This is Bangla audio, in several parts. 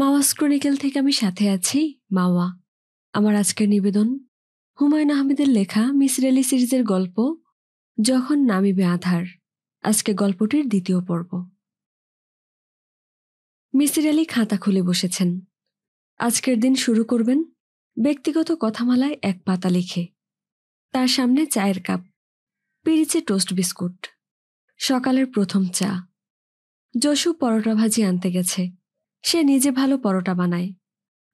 মাওয়াস ক্রনিকেল থেকে আমি সাথে আছি মাওয়া আমার আজকের নিবেদন হুমায়ুন আহমেদের লেখা মিসির আলি সিরিজের গল্প যখন নামিবে আধার আজকে গল্পটির দ্বিতীয় পর্ব মিসির আলি খাতা খুলে বসেছেন আজকের দিন শুরু করবেন ব্যক্তিগত কথামালায় এক পাতা লিখে তার সামনে চায়ের কাপ পিরিচে টোস্ট বিস্কুট সকালের প্রথম চা যশু পরোটা ভাজি আনতে গেছে সে নিজে ভালো পরোটা বানায়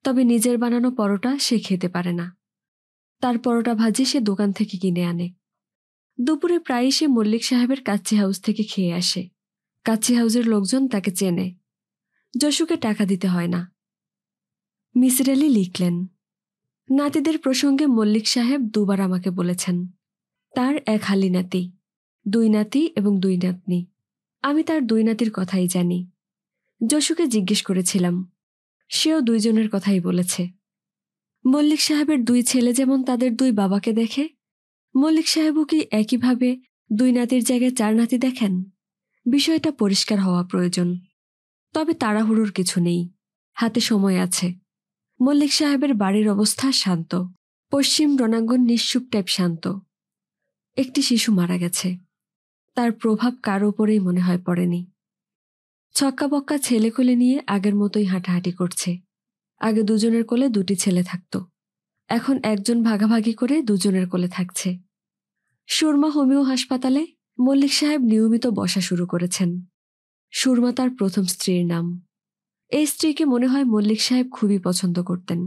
তবে নিজের বানানো পরোটা সে খেতে পারে না তার পরোটা ভাজি সে দোকান থেকে কিনে আনে দুপুরে প্রায়ই সে মল্লিক সাহেবের কাচ্চি হাউস থেকে খেয়ে আসে কাচ্চি হাউসের লোকজন তাকে চেনে যশুকে টাকা দিতে হয় না মিসির আলী লিখলেন নাতিদের প্রসঙ্গে মল্লিক সাহেব দুবার আমাকে বলেছেন তার এক হালি নাতি দুই নাতি এবং দুই নাতনি আমি তার দুই নাতির কথাই জানি যশুকে জিজ্ঞেস করেছিলাম সেও দুইজনের কথাই বলেছে মল্লিক সাহেবের দুই ছেলে যেমন তাদের দুই বাবাকে দেখে মল্লিক সাহেবও কি একইভাবে দুই নাতির জায়গায় চার নাতি দেখেন বিষয়টা পরিষ্কার হওয়া প্রয়োজন তবে তাড়াহুড়োর কিছু নেই হাতে সময় আছে মল্লিক সাহেবের বাড়ির অবস্থা শান্ত পশ্চিম রণাঙ্গন নিঃসুপ টাইপ শান্ত একটি শিশু মারা গেছে তার প্রভাব কার ওপরেই মনে হয় পড়েনি ছক্কাবক্কা ছেলে কোলে নিয়ে আগের মতোই হাঁটাহাঁটি করছে আগে দুজনের কোলে দুটি ছেলে থাকত এখন একজন ভাগাভাগি করে দুজনের কোলে থাকছে সুরমা হোমিও হাসপাতালে মল্লিক সাহেব নিয়মিত বসা শুরু করেছেন সুরমা তার প্রথম স্ত্রীর নাম এই স্ত্রীকে মনে হয় মল্লিক সাহেব খুবই পছন্দ করতেন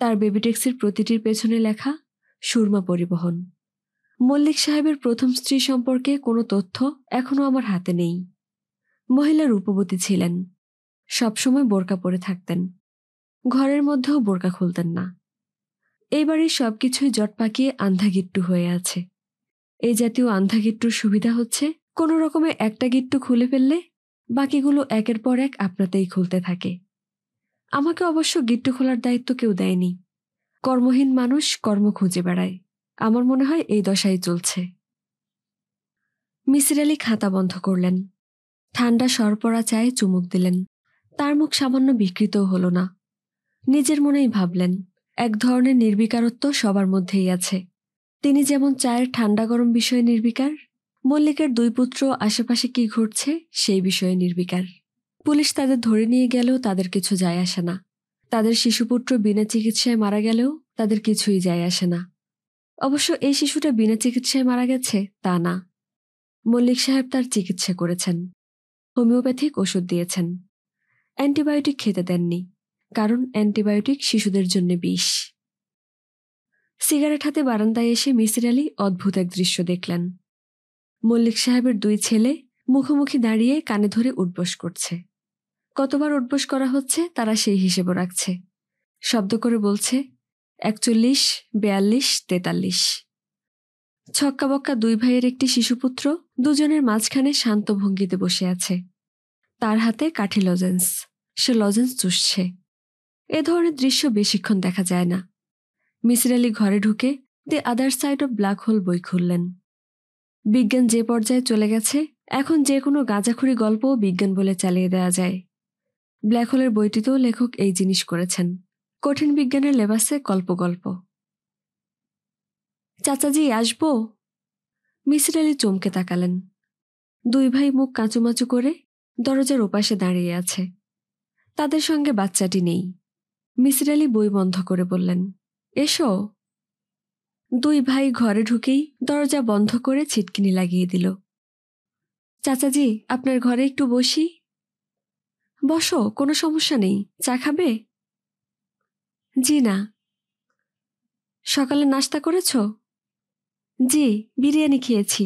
তার বেবিটেক্সির প্রতিটির পেছনে লেখা সুরমা পরিবহন মল্লিক সাহেবের প্রথম স্ত্রী সম্পর্কে কোনো তথ্য এখনও আমার হাতে নেই মহিলা রূপবতী ছিলেন সবসময় বোরকা পরে থাকতেন ঘরের মধ্যেও বোরকা খুলতেন না এই বাড়ির সবকিছুই জট পাকিয়ে আন্ধাগিট্টু হয়ে আছে এই জাতীয় আন্ধাগিট্টুর সুবিধা হচ্ছে কোনো রকমে একটা গিট্টু খুলে ফেললে বাকিগুলো একের পর এক আপনাতেই খুলতে থাকে আমাকে অবশ্য গিট্টু খোলার দায়িত্ব কেউ দেয়নি কর্মহীন মানুষ কর্ম খুঁজে বেড়ায় আমার মনে হয় এই দশাই চলছে মিসির আলী খাতা বন্ধ করলেন ঠান্ডা সরপরা চায়ে চুমুক দিলেন তার মুখ সামান্য বিকৃত হলো না নিজের মনেই ভাবলেন এক ধরনের নির্বিকারত্ব সবার মধ্যেই আছে তিনি যেমন চায়ের ঠান্ডা গরম বিষয়ে নির্বিকার মল্লিকের দুই পুত্র আশেপাশে কি ঘটছে সেই বিষয়ে নির্বিকার পুলিশ তাদের ধরে নিয়ে গেলেও তাদের কিছু যায় আসে না তাদের শিশুপুত্র বিনা চিকিৎসায় মারা গেলেও তাদের কিছুই যায় আসে না অবশ্য এই শিশুটা বিনা চিকিৎসায় মারা গেছে তা না মল্লিক সাহেব তার চিকিৎসা করেছেন হোমিওপ্যাথিক ওষুধ দিয়েছেন অ্যান্টিবায়োটিক খেতে দেননি কারণ অ্যান্টিবায়োটিক শিশুদের জন্য বিষ সিগারেট হাতে বারান্দায় এসে মিসির আলী অদ্ভুত এক দৃশ্য দেখলেন মল্লিক সাহেবের দুই ছেলে মুখোমুখি দাঁড়িয়ে কানে ধরে উঠবোস করছে কতবার উঠবোস করা হচ্ছে তারা সেই হিসেবও রাখছে শব্দ করে বলছে একচল্লিশ বেয়াল্লিশ তেতাল্লিশ ছক্কাবক্কা দুই ভাইয়ের একটি শিশুপুত্র দুজনের মাঝখানে শান্ত ভঙ্গিতে বসে আছে তার হাতে কাঠি লজেন্স সে লজেন্স চুষছে এ ধরনের দৃশ্য বেশিক্ষণ দেখা যায় না মিসির আলী ঘরে ঢুকে the other side of black hole বই খুললেন বিজ্ঞান যে পর্যায়ে চলে গেছে এখন যে কোনো গাঁজাখুরি গল্পও বিজ্ঞান বলে চালিয়ে দেওয়া যায় ব্ল্যাক হোলের বইটিতেও লেখক এই জিনিস করেছেন কঠিন বিজ্ঞানের লেবাসে গল্প গল্প চাচাজি আসবো মিসির আলি চমকে তাকালেন দুই ভাই মুখ কাঁচুমাচু করে দরজার ওপাশে দাঁড়িয়ে আছে তাদের সঙ্গে বাচ্চাটি নেই মিসির আলি বই বন্ধ করে বললেন এসো দুই ভাই ঘরে ঢুকেই দরজা বন্ধ করে ছিটকিনি লাগিয়ে দিল চাচাজি আপনার ঘরে একটু বসি বসো কোনো সমস্যা নেই চা খাবে জি না সকালে নাস্তা করেছো জি বিরিয়ানি খেয়েছি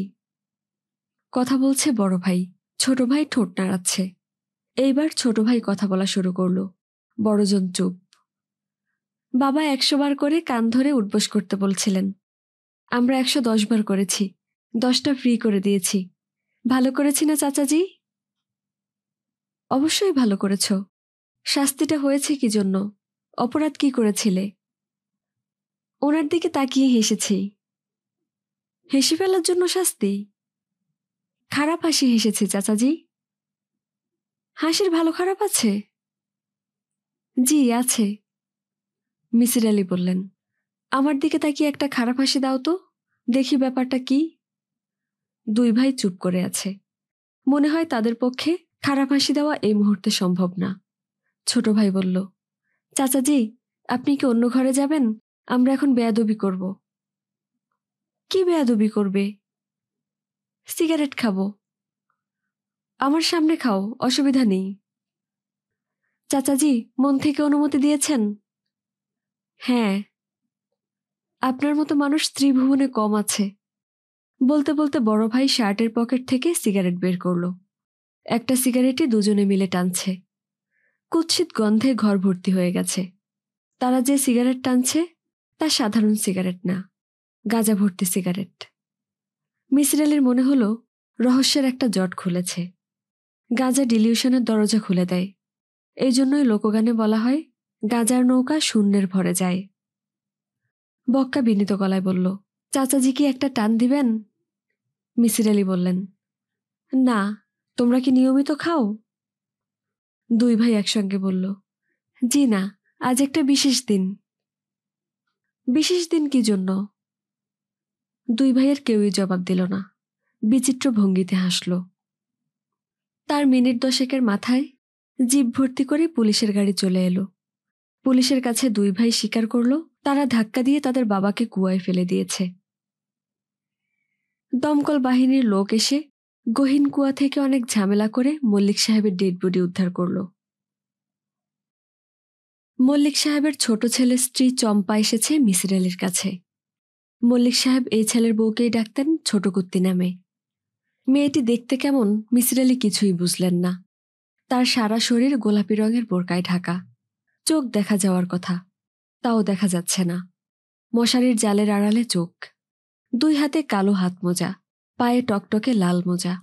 কথা বলছে বড় ভাই ছোট ভাই ঠোঁট নাড়াচ্ছে এইবার ছোট ভাই কথা বলা শুরু করল বড়জন চুপ বাবা একশো বার করে কান ধরে উঠবোস করতে বলছিলেন আমরা একশো দশ বার করেছি দশটা ফ্রি করে দিয়েছি ভালো করেছি না চাচাজি অবশ্যই ভালো করেছ শাস্তিটা হয়েছে কি জন্য অপরাধ কি করেছিলে ওনার দিকে তাকিয়ে হেসেছি হেসে ফেলার জন্য শাস্তি খারাপ হাসি হেসেছে চাচাজি হাসির ভালো খারাপ আছে জি আছে মিসির আলী বললেন আমার দিকে তাকিয়ে একটা খারাপ হাসি দাও তো দেখি ব্যাপারটা কি দুই ভাই চুপ করে আছে মনে হয় তাদের পক্ষে খারাপ হাসি দেওয়া এই মুহূর্তে সম্ভব না ছোট ভাই বলল চাচাজি আপনি কি অন্য ঘরে যাবেন আমরা এখন বেয়াদবি করব কি বেয়াদবি করবে সিগারেট খাবো আমার সামনে খাও অসুবিধা নেই চাচাজি মন থেকে অনুমতি দিয়েছেন হ্যাঁ আপনার মতো মানুষ ত্রিভুবনে কম আছে বলতে বলতে বড় ভাই শার্টের পকেট থেকে সিগারেট বের করল একটা সিগারেটই দুজনে মিলে টানছে কুৎসিত গন্ধে ঘর ভর্তি হয়ে গেছে তারা যে সিগারেট টানছে তা সাধারণ সিগারেট না গাঁজা ভর্তি সিগারেট মিসির আলির মনে হলো রহস্যের একটা জট খুলেছে গাঁজা ডিলিউশনের দরজা খুলে দেয় এই জন্যই লোকগানে বলা হয় গাঁজার নৌকা শূন্যের ভরে যায় বক্কা বিনীত গলায় বলল চাচাজি কি একটা টান দিবেন মিসির আলী বললেন না তোমরা কি নিয়মিত খাও দুই ভাই একসঙ্গে বলল জি না আজ একটা বিশেষ দিন বিশেষ দিন কি জন্য দুই ভাইয়ের কেউই জবাব দিল না বিচিত্র ভঙ্গিতে হাসল তার মিনিট দশেকের মাথায় জিপ ভর্তি করে পুলিশের গাড়ি চলে এলো পুলিশের কাছে দুই ভাই স্বীকার করল তারা ধাক্কা দিয়ে তাদের বাবাকে কুয়ায় ফেলে দিয়েছে দমকল বাহিনীর লোক এসে গহীন কুয়া থেকে অনেক ঝামেলা করে মল্লিক সাহেবের ডেড বডি উদ্ধার করল মল্লিক সাহেবের ছোট ছেলে স্ত্রী চম্পা এসেছে মিসির আলির কাছে মল্লিক সাহেব এই ছেলের বউকেই ডাকতেন ছোট কুত্তি নামে মেয়েটি দেখতে কেমন মিসির আলি কিছুই বুঝলেন না তার সারা শরীর গোলাপি রঙের বোরকায় ঢাকা চোখ দেখা যাওয়ার কথা তাও দেখা যাচ্ছে না মশারির জালের আড়ালে চোখ দুই হাতে কালো হাত মোজা পায়ে টকটকে লাল মোজা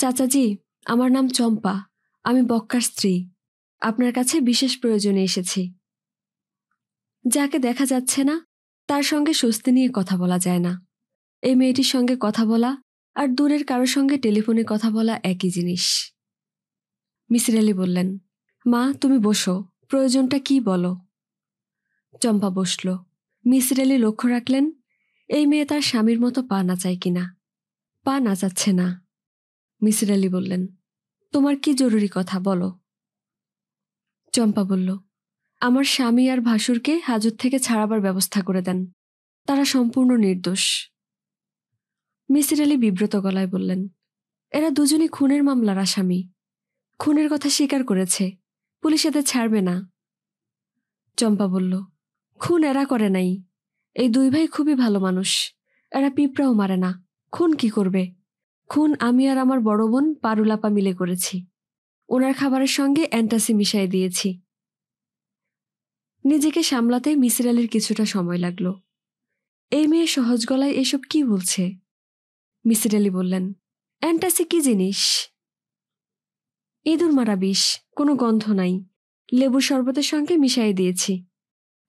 চাচাজি আমার নাম চম্পা আমি বক্কার স্ত্রী আপনার কাছে বিশেষ প্রয়োজনে এসেছি যাকে দেখা যাচ্ছে না তার সঙ্গে স্বস্তি নিয়ে কথা বলা যায় না এই মেয়েটির সঙ্গে কথা বলা আর দূরের কারোর সঙ্গে টেলিফোনে কথা বলা একই জিনিস মিসির আলী বললেন মা তুমি বসো প্রয়োজনটা কি বলো চম্পা বসল মিসির আলী লক্ষ্য রাখলেন এই মেয়ে তার স্বামীর মতো পা নাচায় কিনা পা নাচাচ্ছে না মিসির আলী বললেন তোমার কি জরুরি কথা বলো চম্পা বলল আমার স্বামী আর ভাসুরকে হাজত থেকে ছাড়াবার ব্যবস্থা করে দেন তারা সম্পূর্ণ নির্দোষ মিসির আলী বিব্রত গলায় বললেন এরা দুজনই খুনের মামলার আসামি খুনের কথা স্বীকার করেছে পুলিশ এদের ছাড়বে না চম্পা বলল খুন এরা করে নাই এই দুই ভাই খুবই ভালো মানুষ এরা পিঁপড়াও মারে না খুন কি করবে খুন আমি আর আমার বড় বোন পারুলাপা মিলে করেছি ওনার খাবারের সঙ্গে অ্যান্টাসি মিশাই দিয়েছি নিজেকে সামলাতে মিসির আলির কিছুটা সময় লাগলো এই মেয়ে সহজ গলায় এসব কি বলছে মিসির আলি বললেন অ্যান্টাসি কি জিনিস ইঁদুর মারা বিষ কোনো গন্ধ নাই লেবু শরবতের সঙ্গে মিশাই দিয়েছি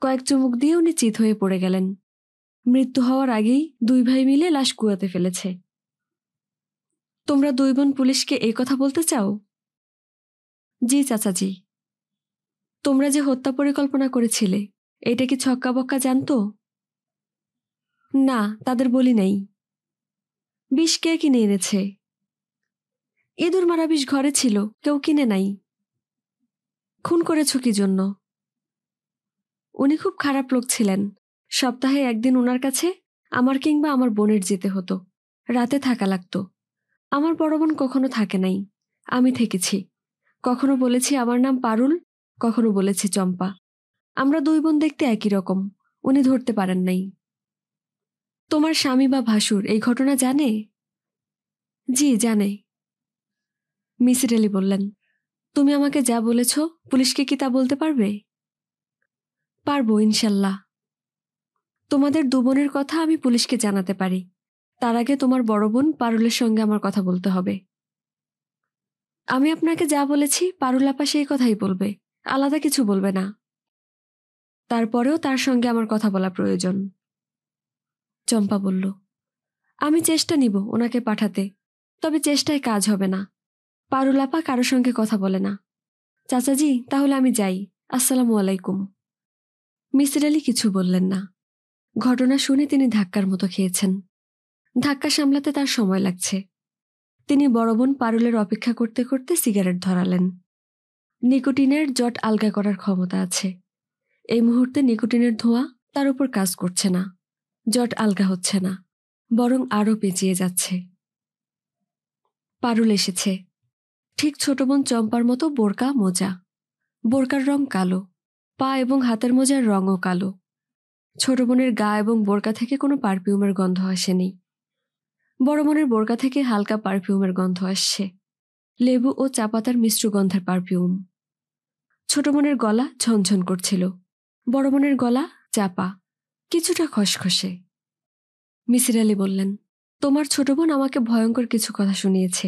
কয়েক চুমুক দিয়ে উনি চিত হয়ে পড়ে গেলেন মৃত্যু হওয়ার আগেই দুই ভাই মিলে লাশ কুয়াতে ফেলেছে তোমরা দুই বোন পুলিশকে এই কথা বলতে চাও জি চাচাজি তোমরা যে হত্যা পরিকল্পনা করেছিলে এটা কি ছক্কা বক্কা জানতো না তাদের বলি নাই বিষ কে কিনে এনেছে ইঁদুর মারা বিষ ঘরে ছিল কেউ কিনে নাই খুন করেছ কি জন্য উনি খুব খারাপ লোক ছিলেন সপ্তাহে একদিন ওনার কাছে আমার কিংবা আমার বোনের যেতে হতো রাতে থাকা লাগতো আমার বড় বোন কখনো থাকে নাই আমি থেকেছি কখনো বলেছি আমার নাম পারুল কখনো বলেছে চম্পা আমরা দুই বোন দেখতে একই রকম উনি ধরতে পারেন নাই তোমার স্বামী বা ভাসুর এই ঘটনা জানে জি জানে মিসির রেলি বললেন তুমি আমাকে যা বলেছ পুলিশকে কি তা বলতে পারবে পারবো ইনশাল্লাহ তোমাদের দু বোনের কথা আমি পুলিশকে জানাতে পারি তার আগে তোমার বড় বোন পারুলের সঙ্গে আমার কথা বলতে হবে আমি আপনাকে যা বলেছি পারুল আপা সেই কথাই বলবে আলাদা কিছু বলবে না তারপরেও তার সঙ্গে আমার কথা বলা প্রয়োজন চম্পা বলল আমি চেষ্টা নিব ওনাকে পাঠাতে তবে চেষ্টায় কাজ হবে না পারুলাপা কারো সঙ্গে কথা বলে না চাচাজি তাহলে আমি যাই আসসালামু আলাইকুম মিসির আলী কিছু বললেন না ঘটনা শুনে তিনি ধাক্কার মতো খেয়েছেন ধাক্কা সামলাতে তার সময় লাগছে তিনি বড় বোন পারুলের অপেক্ষা করতে করতে সিগারেট ধরালেন নিকোটিনের জট আলগা করার ক্ষমতা আছে এই মুহূর্তে নিকোটিনের ধোঁয়া তার উপর কাজ করছে না জট আলগা হচ্ছে না বরং আরও পেঁচিয়ে যাচ্ছে পারুল এসেছে ঠিক ছোট বোন চম্পার মতো বোরকা মোজা বোরকার রং কালো পা এবং হাতের মোজার রঙও কালো ছোট বোনের গা এবং বোরকা থেকে কোনো পারফিউমের গন্ধ আসেনি বড় বোনের বোরকা থেকে হালকা পারফিউমের গন্ধ আসছে লেবু ও চাপাতার মিশ্র গন্ধের পারফিউম ছোট বোনের গলা ঝনঝন করছিল বড় বোনের গলা চাপা কিছুটা খসখসে মিসির আলী বললেন তোমার ছোট বোন আমাকে ভয়ঙ্কর কিছু কথা শুনিয়েছে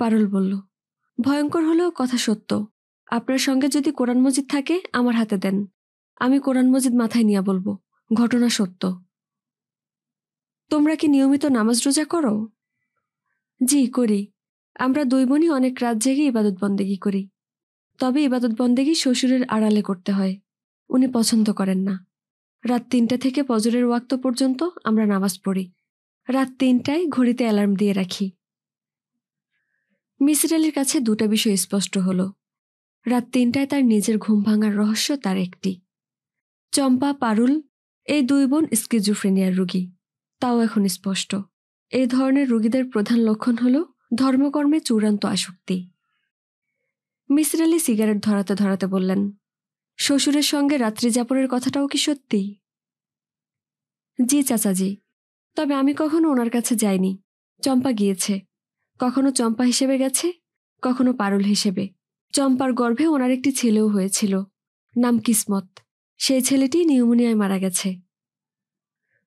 পারুল বলল ভয়ঙ্কর হলেও কথা সত্য আপনার সঙ্গে যদি কোরআন মজিদ থাকে আমার হাতে দেন আমি কোরআন মজিদ মাথায় নিয়ে বলবো ঘটনা সত্য তোমরা কি নিয়মিত নামাজ রোজা করো জি করি আমরা দুই বোনই অনেক রাত জেগে ইবাদত বন্দেগি করি তবে ইবাদত বন্দেগি শ্বশুরের আড়ালে করতে হয় উনি পছন্দ করেন না রাত তিনটা থেকে পজরের ওয়াক্ত পর্যন্ত আমরা নামাজ পড়ি রাত তিনটায় ঘড়িতে অ্যালার্ম দিয়ে রাখি মিসির আলির কাছে দুটা বিষয় স্পষ্ট হল রাত তিনটায় তার নিজের ঘুম ভাঙার রহস্য তার একটি চম্পা পারুল এই দুই বোন স্কিজুফ্রেনিয়ার রুগী তাও এখন স্পষ্ট এই ধরনের রুগীদের প্রধান লক্ষণ হল ধর্মকর্মে চূড়ান্ত আসক্তি মিসির আলি সিগারেট ধরাতে ধরাতে বললেন শ্বশুরের সঙ্গে রাত্রি যাপনের কথাটাও কি সত্যি জি চাচাজি তবে আমি কখনো ওনার কাছে যাইনি চম্পা গিয়েছে কখনো চম্পা হিসেবে গেছে কখনো পারুল হিসেবে চম্পার গর্ভে ওনার একটি ছেলেও হয়েছিল নাম কিসমত সেই ছেলেটি নিউমোনিয়ায় মারা গেছে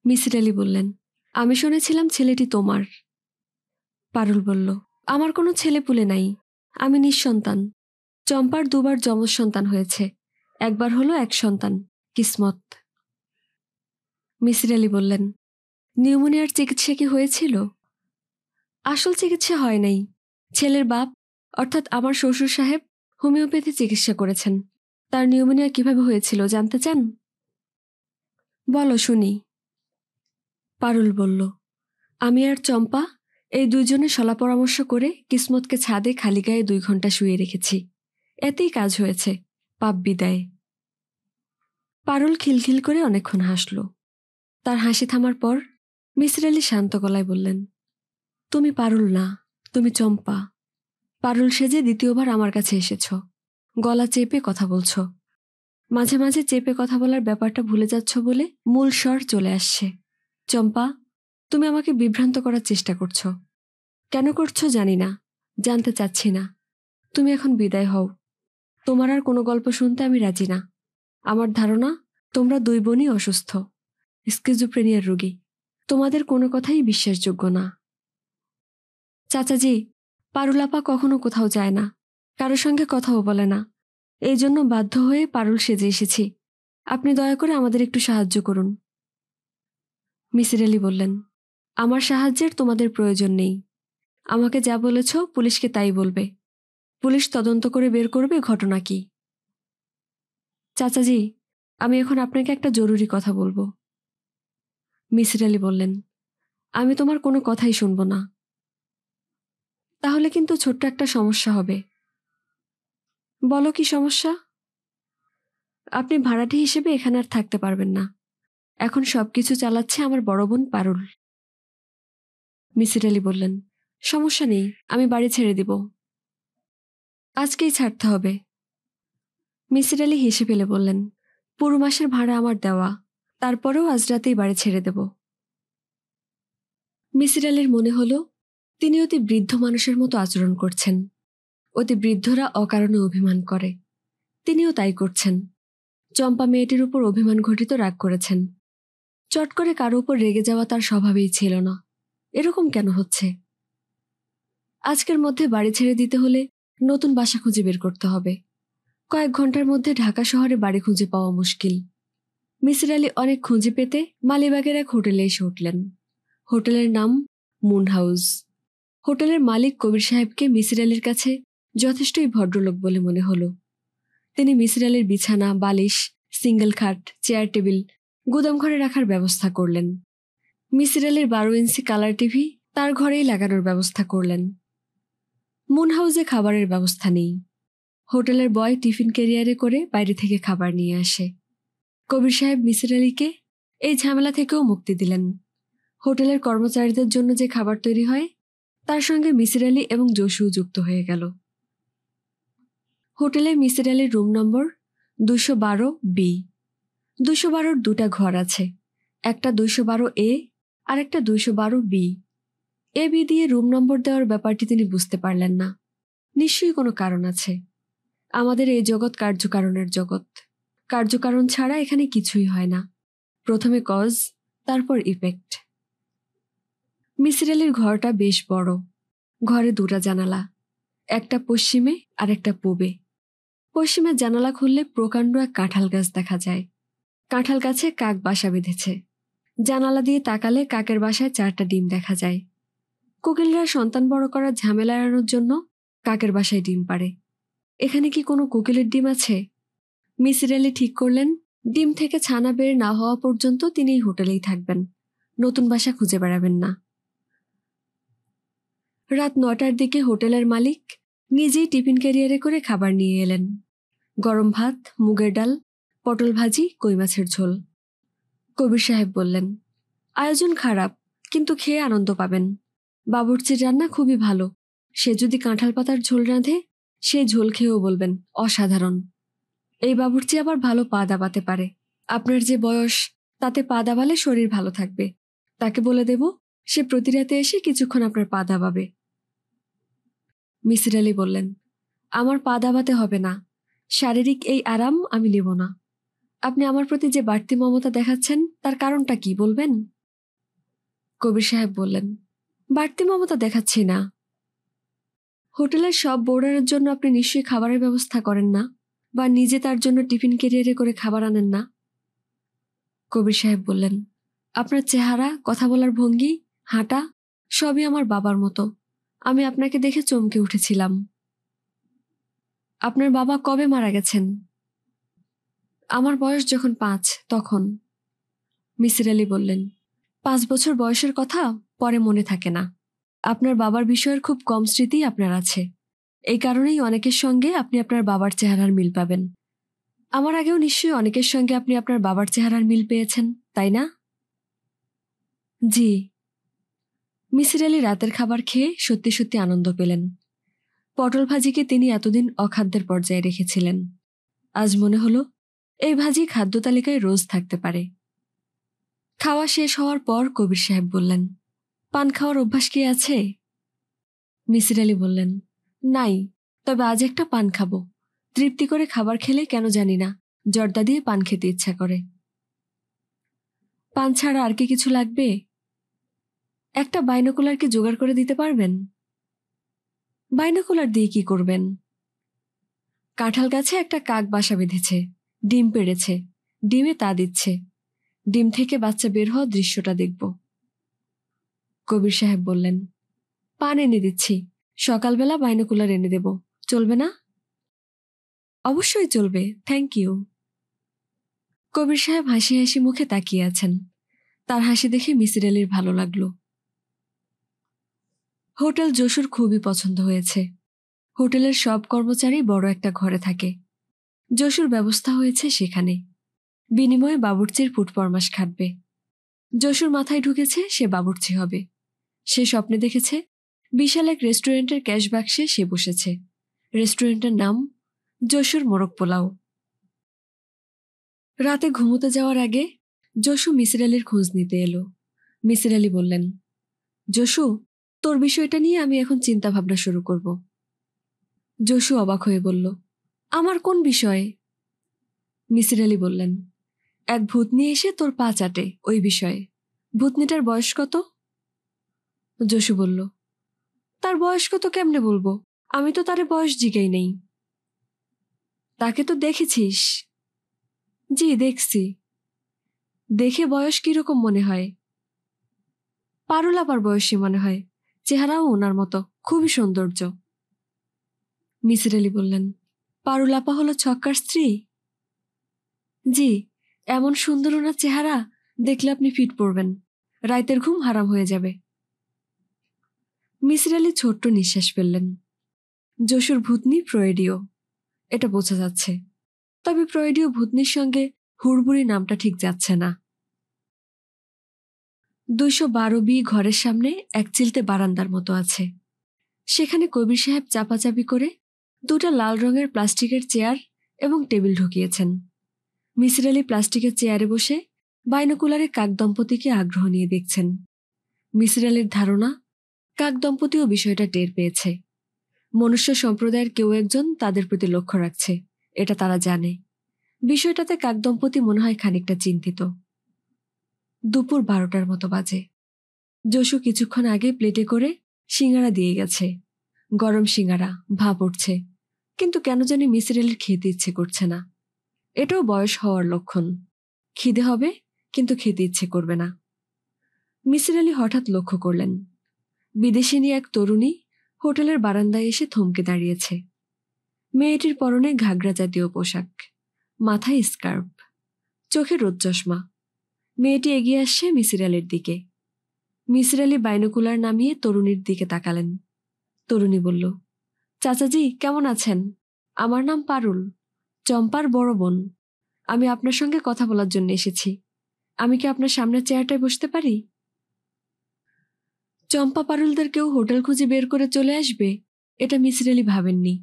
মিসির আলি বললেন আমি শুনেছিলাম ছেলেটি তোমার পারুল বলল আমার কোনো ছেলে পুলে নাই আমি নিঃসন্তান চম্পার দুবার যমজ সন্তান হয়েছে একবার হলো এক সন্তান কিসমত মিসির আলী বললেন নিউমোনিয়ার চিকিৎসা কি হয়েছিল আসল চিকিৎসা হয় নাই ছেলের বাপ অর্থাৎ আমার শ্বশুর সাহেব হোমিওপ্যাথি চিকিৎসা করেছেন তার নিউমোনিয়া কিভাবে হয়েছিল জানতে চান বলো শুনি পারুল বলল আমি আর চম্পা এই দুজনে সলা পরামর্শ করে কিসমতকে ছাদে খালি গায়ে দুই ঘন্টা শুয়ে রেখেছি এতেই কাজ হয়েছে পাপ বিদায় পারুল খিলখিল করে অনেকক্ষণ হাসল তার হাসি থামার পর মিসির আলি শান্ত গলায় বললেন তুমি পারুল না তুমি চম্পা পারুল সেজে দ্বিতীয়বার আমার কাছে এসেছ গলা চেপে কথা বলছ মাঝে মাঝে চেপে কথা বলার ব্যাপারটা ভুলে যাচ্ছ বলে মূল স্বর চলে আসছে চম্পা তুমি আমাকে বিভ্রান্ত করার চেষ্টা করছ কেন করছো জানি না জানতে চাচ্ছি না তুমি এখন বিদায় হও তোমার আর কোনো গল্প শুনতে আমি রাজি না আমার ধারণা তোমরা দুই বোনই অসুস্থ স্কিজুপ্রেনিয়ার রোগী তোমাদের কোনো কথাই বিশ্বাসযোগ্য না চাচাজি পারুলাপা কখনো কোথাও যায় না কারোর সঙ্গে কথাও বলে না এই জন্য বাধ্য হয়ে পারুল সেজে এসেছি আপনি দয়া করে আমাদের একটু সাহায্য করুন মিসির আলি বললেন আমার সাহায্যের তোমাদের প্রয়োজন নেই আমাকে যা বলেছ পুলিশকে তাই বলবে পুলিশ তদন্ত করে বের করবে ঘটনা কি চাচাজি আমি এখন আপনাকে একটা জরুরি কথা বলবো মিসির আলী বললেন আমি তোমার কোনো কথাই শুনব না তাহলে কিন্তু ছোট্ট একটা সমস্যা হবে বলো কি সমস্যা আপনি ভাড়াটি হিসেবে এখানে আর থাকতে পারবেন না এখন সব কিছু চালাচ্ছে আমার বড় বোন পারুল মিসির আলী বললেন সমস্যা নেই আমি বাড়ি ছেড়ে দিব আজকেই ছাড়তে হবে মিসির আলী হেসে ফেলে বললেন পুরো মাসের ভাড়া আমার দেওয়া তারপরেও আজ রাতেই বাড়ি ছেড়ে দেব মিসির আলীর মনে হল তিনি অতি বৃদ্ধ মানুষের মতো আচরণ করছেন অতি বৃদ্ধরা অকারণে অভিমান করে তিনিও তাই করছেন চম্পা মেয়েটির উপর অভিমান ঘটিত রাগ করেছেন চট করে কারো উপর রেগে যাওয়া তার স্বভাবেই ছিল না এরকম কেন হচ্ছে আজকের মধ্যে বাড়ি ছেড়ে দিতে হলে নতুন বাসা খুঁজে বের করতে হবে কয়েক ঘন্টার মধ্যে ঢাকা শহরে বাড়ি খুঁজে পাওয়া মুশকিল মিসির আলী অনেক খুঁজে পেতে মালিবাগের এক হোটেলে এসে উঠলেন হোটেলের নাম মুন হাউস হোটেলের মালিক কবির সাহেবকে মিসির আলীর কাছে যথেষ্টই ভদ্রলোক বলে মনে হল তিনি মিসির আলীর বিছানা বালিশ সিঙ্গেল খাট চেয়ার টেবিল গুদাম ঘরে রাখার ব্যবস্থা করলেন মিসির আলীর বারো ইঞ্চি কালার টিভি তার ঘরেই লাগানোর ব্যবস্থা করলেন মুন হাউসে খাবারের ব্যবস্থা নেই হোটেলের বয় টিফিন ক্যারিয়ারে করে বাইরে থেকে খাবার নিয়ে আসে কবির সাহেব মিসির আলীকে এই ঝামেলা থেকেও মুক্তি দিলেন হোটেলের কর্মচারীদের জন্য যে খাবার তৈরি হয় তার সঙ্গে মিসির আলী এবং জসু যুক্ত হয়ে গেল হোটেলে মিসির আলীর রুম নম্বর দুশো বারো বি দুশো বারোর দুটা ঘর আছে একটা দুশো বারো এ আর একটা দুশো বারো বি এবি দিয়ে রুম নম্বর দেওয়ার ব্যাপারটি তিনি বুঝতে পারলেন না নিশ্চয়ই কোনো কারণ আছে আমাদের এই জগৎ কার্যকারণের জগৎ কার্যকারণ ছাড়া এখানে কিছুই হয় না প্রথমে কজ তারপর ইফেক্ট মিসিরালির ঘরটা বেশ বড় ঘরে দুটা জানালা একটা পশ্চিমে আর একটা পূবে পশ্চিমে জানালা খুললে প্রকাণ্ড এক কাঁঠাল গাছ দেখা যায় কাঁঠাল গাছে কাক বাসা বেঁধেছে জানালা দিয়ে তাকালে কাকের বাসায় চারটা ডিম দেখা যায় কোকিলরা সন্তান বড় করার ঝামেলা এড়ানোর জন্য কাকের বাসায় ডিম পাড়ে এখানে কি কোনো কোকিলের ডিম আছে মিসির আলি ঠিক করলেন ডিম থেকে ছানা বের না হওয়া পর্যন্ত তিনি এই হোটেলেই থাকবেন নতুন বাসা খুঁজে বেড়াবেন না রাত নটার দিকে হোটেলের মালিক নিজেই টিফিন ক্যারিয়ারে করে খাবার নিয়ে এলেন গরম ভাত মুগের ডাল পটল ভাজি কই মাছের ঝোল কবির সাহেব বললেন আয়োজন খারাপ কিন্তু খেয়ে আনন্দ পাবেন বাবুর্চির রান্না খুবই ভালো সে যদি কাঁঠাল পাতার ঝোল রাঁধে সে ঝোল খেয়েও বলবেন অসাধারণ এই বাবুর্চি আবার ভালো পা দাবাতে পারে আপনার যে বয়স তাতে পা দাবালে শরীর ভালো থাকবে তাকে বলে দেব সে প্রতি রাতে এসে কিছুক্ষণ আপনার পা দাবাবে মিসির আলী বললেন আমার পা দাবাতে হবে না শারীরিক এই আরাম আমি নেব না আপনি আমার প্রতি যে বাড়তি মমতা দেখাচ্ছেন তার কারণটা কি বলবেন কবির সাহেব বললেন বাড়তি মমতা দেখাচ্ছি না হোটেলের সব বোর্ডারের জন্য আপনি নিশ্চয়ই খাবারের ব্যবস্থা করেন না বা নিজে তার জন্য টিফিন কেরিয়ারে করে খাবার আনেন না কবির সাহেব বললেন আপনার চেহারা কথা বলার ভঙ্গি হাঁটা সবই আমার বাবার মতো আমি আপনাকে দেখে চমকে উঠেছিলাম আপনার বাবা কবে মারা গেছেন আমার বয়স যখন পাঁচ তখন মিসির আলী বললেন পাঁচ বছর বয়সের কথা পরে মনে থাকে না আপনার বাবার বিষয়ের খুব কম স্মৃতি আপনার আছে এই কারণেই অনেকের সঙ্গে আপনি আপনার বাবার চেহারার মিল পাবেন আমার আগেও নিশ্চয়ই অনেকের সঙ্গে আপনি আপনার বাবার চেহারার মিল পেয়েছেন তাই না জি মিসির আলী রাতের খাবার খেয়ে সত্যি সত্যি আনন্দ পেলেন পটল ভাজিকে তিনি এতদিন অখাদ্যের পর্যায়ে রেখেছিলেন আজ মনে হলো এই ভাজি খাদ্য তালিকায় রোজ থাকতে পারে খাওয়া শেষ হওয়ার পর কবির সাহেব বললেন পান খাওয়ার অভ্যাস কি আছে মিসির আলী বললেন নাই তবে আজ একটা পান খাবো তৃপ্তি করে খাবার খেলে কেন জানি না জর্দা দিয়ে পান খেতে ইচ্ছা করে পান ছাড়া আর কি কিছু লাগবে একটা বাইনোকুলারকে জোগাড় করে দিতে পারবেন বাইনোকুলার দিয়ে কি করবেন কাঁঠাল গাছে একটা কাক বাসা বেঁধেছে ডিম পেড়েছে ডিমে তা দিচ্ছে ডিম থেকে বাচ্চা বের হওয়া দৃশ্যটা দেখব কবির সাহেব বললেন পান এনে দিচ্ছি সকালবেলা বাইনোকুলার এনে দেব চলবে না অবশ্যই চলবে থ্যাংক ইউ কবির সাহেব হাসি হাসি মুখে তাকিয়ে আছেন তার হাসি দেখে মিসির আলির ভালো লাগলো হোটেল যশুর খুবই পছন্দ হয়েছে হোটেলের সব কর্মচারী বড় একটা ঘরে থাকে যশুর ব্যবস্থা হয়েছে সেখানে বিনিময়ে বাবুর্চির পুটপরমাস খাটবে যশুর মাথায় ঢুকেছে সে বাবুর্চি হবে সে স্বপ্নে দেখেছে বিশাল এক রেস্টুরেন্টের ক্যাশ বাক্সে সে বসেছে রেস্টুরেন্টের নাম যশুর মোরগ পোলাও রাতে ঘুমোতে যাওয়ার আগে যশু মিসির আলির খোঁজ নিতে এলো মিসির আলি বললেন যশু তোর বিষয়টা নিয়ে আমি এখন চিন্তা ভাবনা শুরু করব যশু অবাক হয়ে বলল আমার কোন বিষয়ে মিসির আলি বললেন এক ভূতনি এসে তোর পা চাটে ওই বিষয়ে ভূতনিটার বয়স কত জসু বলল তার বয়স কত কেমনে বলবো আমি তো তারে বয়স জিগাই নেই তাকে তো দেখেছিস জি দেখছি দেখে বয়স কিরকম মনে হয় পারুল বয়সী মনে হয় চেহারাও ওনার মতো খুবই সৌন্দর্য মিসির আলী বললেন পারুলাপা হলো ছক্কার স্ত্রী জি এমন সুন্দর ওনার চেহারা দেখলে আপনি ফিট পড়বেন রাইতের ঘুম হারাম হয়ে যাবে মিসির আলি ছোট্ট নিঃশ্বাস ফেললেন যশুর ভূতনি প্রয়েডিও এটা বোঝা যাচ্ছে তবে প্রয়েডিও ভূতনির সঙ্গে হুড়বুড়ি নামটা ঠিক যাচ্ছে না দুইশো বারো বি ঘরের সামনে এক চিলতে বারান্দার মতো আছে সেখানে কবির সাহেব চাপাচাপি করে দুটা লাল রঙের প্লাস্টিকের চেয়ার এবং টেবিল ঢুকিয়েছেন মিসির আলী প্লাস্টিকের চেয়ারে বসে বাইনকুলারে কাক দম্পতিকে আগ্রহ নিয়ে দেখছেন মিসির আলীর ধারণা কাক দম্পতিও বিষয়টা টের পেয়েছে মনুষ্য সম্প্রদায়ের কেউ একজন তাদের প্রতি লক্ষ্য রাখছে এটা তারা জানে বিষয়টাতে কাক দম্পতি মনে হয় খানিকটা চিন্তিত দুপুর বারোটার মতো বাজে যশু কিছুক্ষণ আগে প্লেটে করে সিঙ্গারা দিয়ে গেছে গরম সিঙ্গারা ভাব উঠছে কিন্তু কেন জানি মিসিরেলের খেতে ইচ্ছে করছে না এটাও বয়স হওয়ার লক্ষণ খিদে হবে কিন্তু খেতে ইচ্ছে করবে না মিসির হঠাৎ লক্ষ্য করলেন বিদেশিনী এক তরুণী হোটেলের বারান্দায় এসে থমকে দাঁড়িয়েছে মেয়েটির পরনে ঘাগরা জাতীয় পোশাক মাথায় স্কার্ফ চোখে রোদ চশমা মেয়েটি এগিয়ে আসছে মিসির আলির দিকে মিসির আলি বাইনকুলার নামিয়ে তরুণীর দিকে তাকালেন তরুণী বলল চাচাজি কেমন আছেন আমার নাম পারুল চম্পার বড় বোন আমি আপনার সঙ্গে কথা বলার জন্য এসেছি আমি কি আপনার সামনে চেয়ারটায় বসতে পারি চম্পা পারুলদের কেউ হোটেল খুঁজে বের করে চলে আসবে এটা মিসির আলি ভাবেননি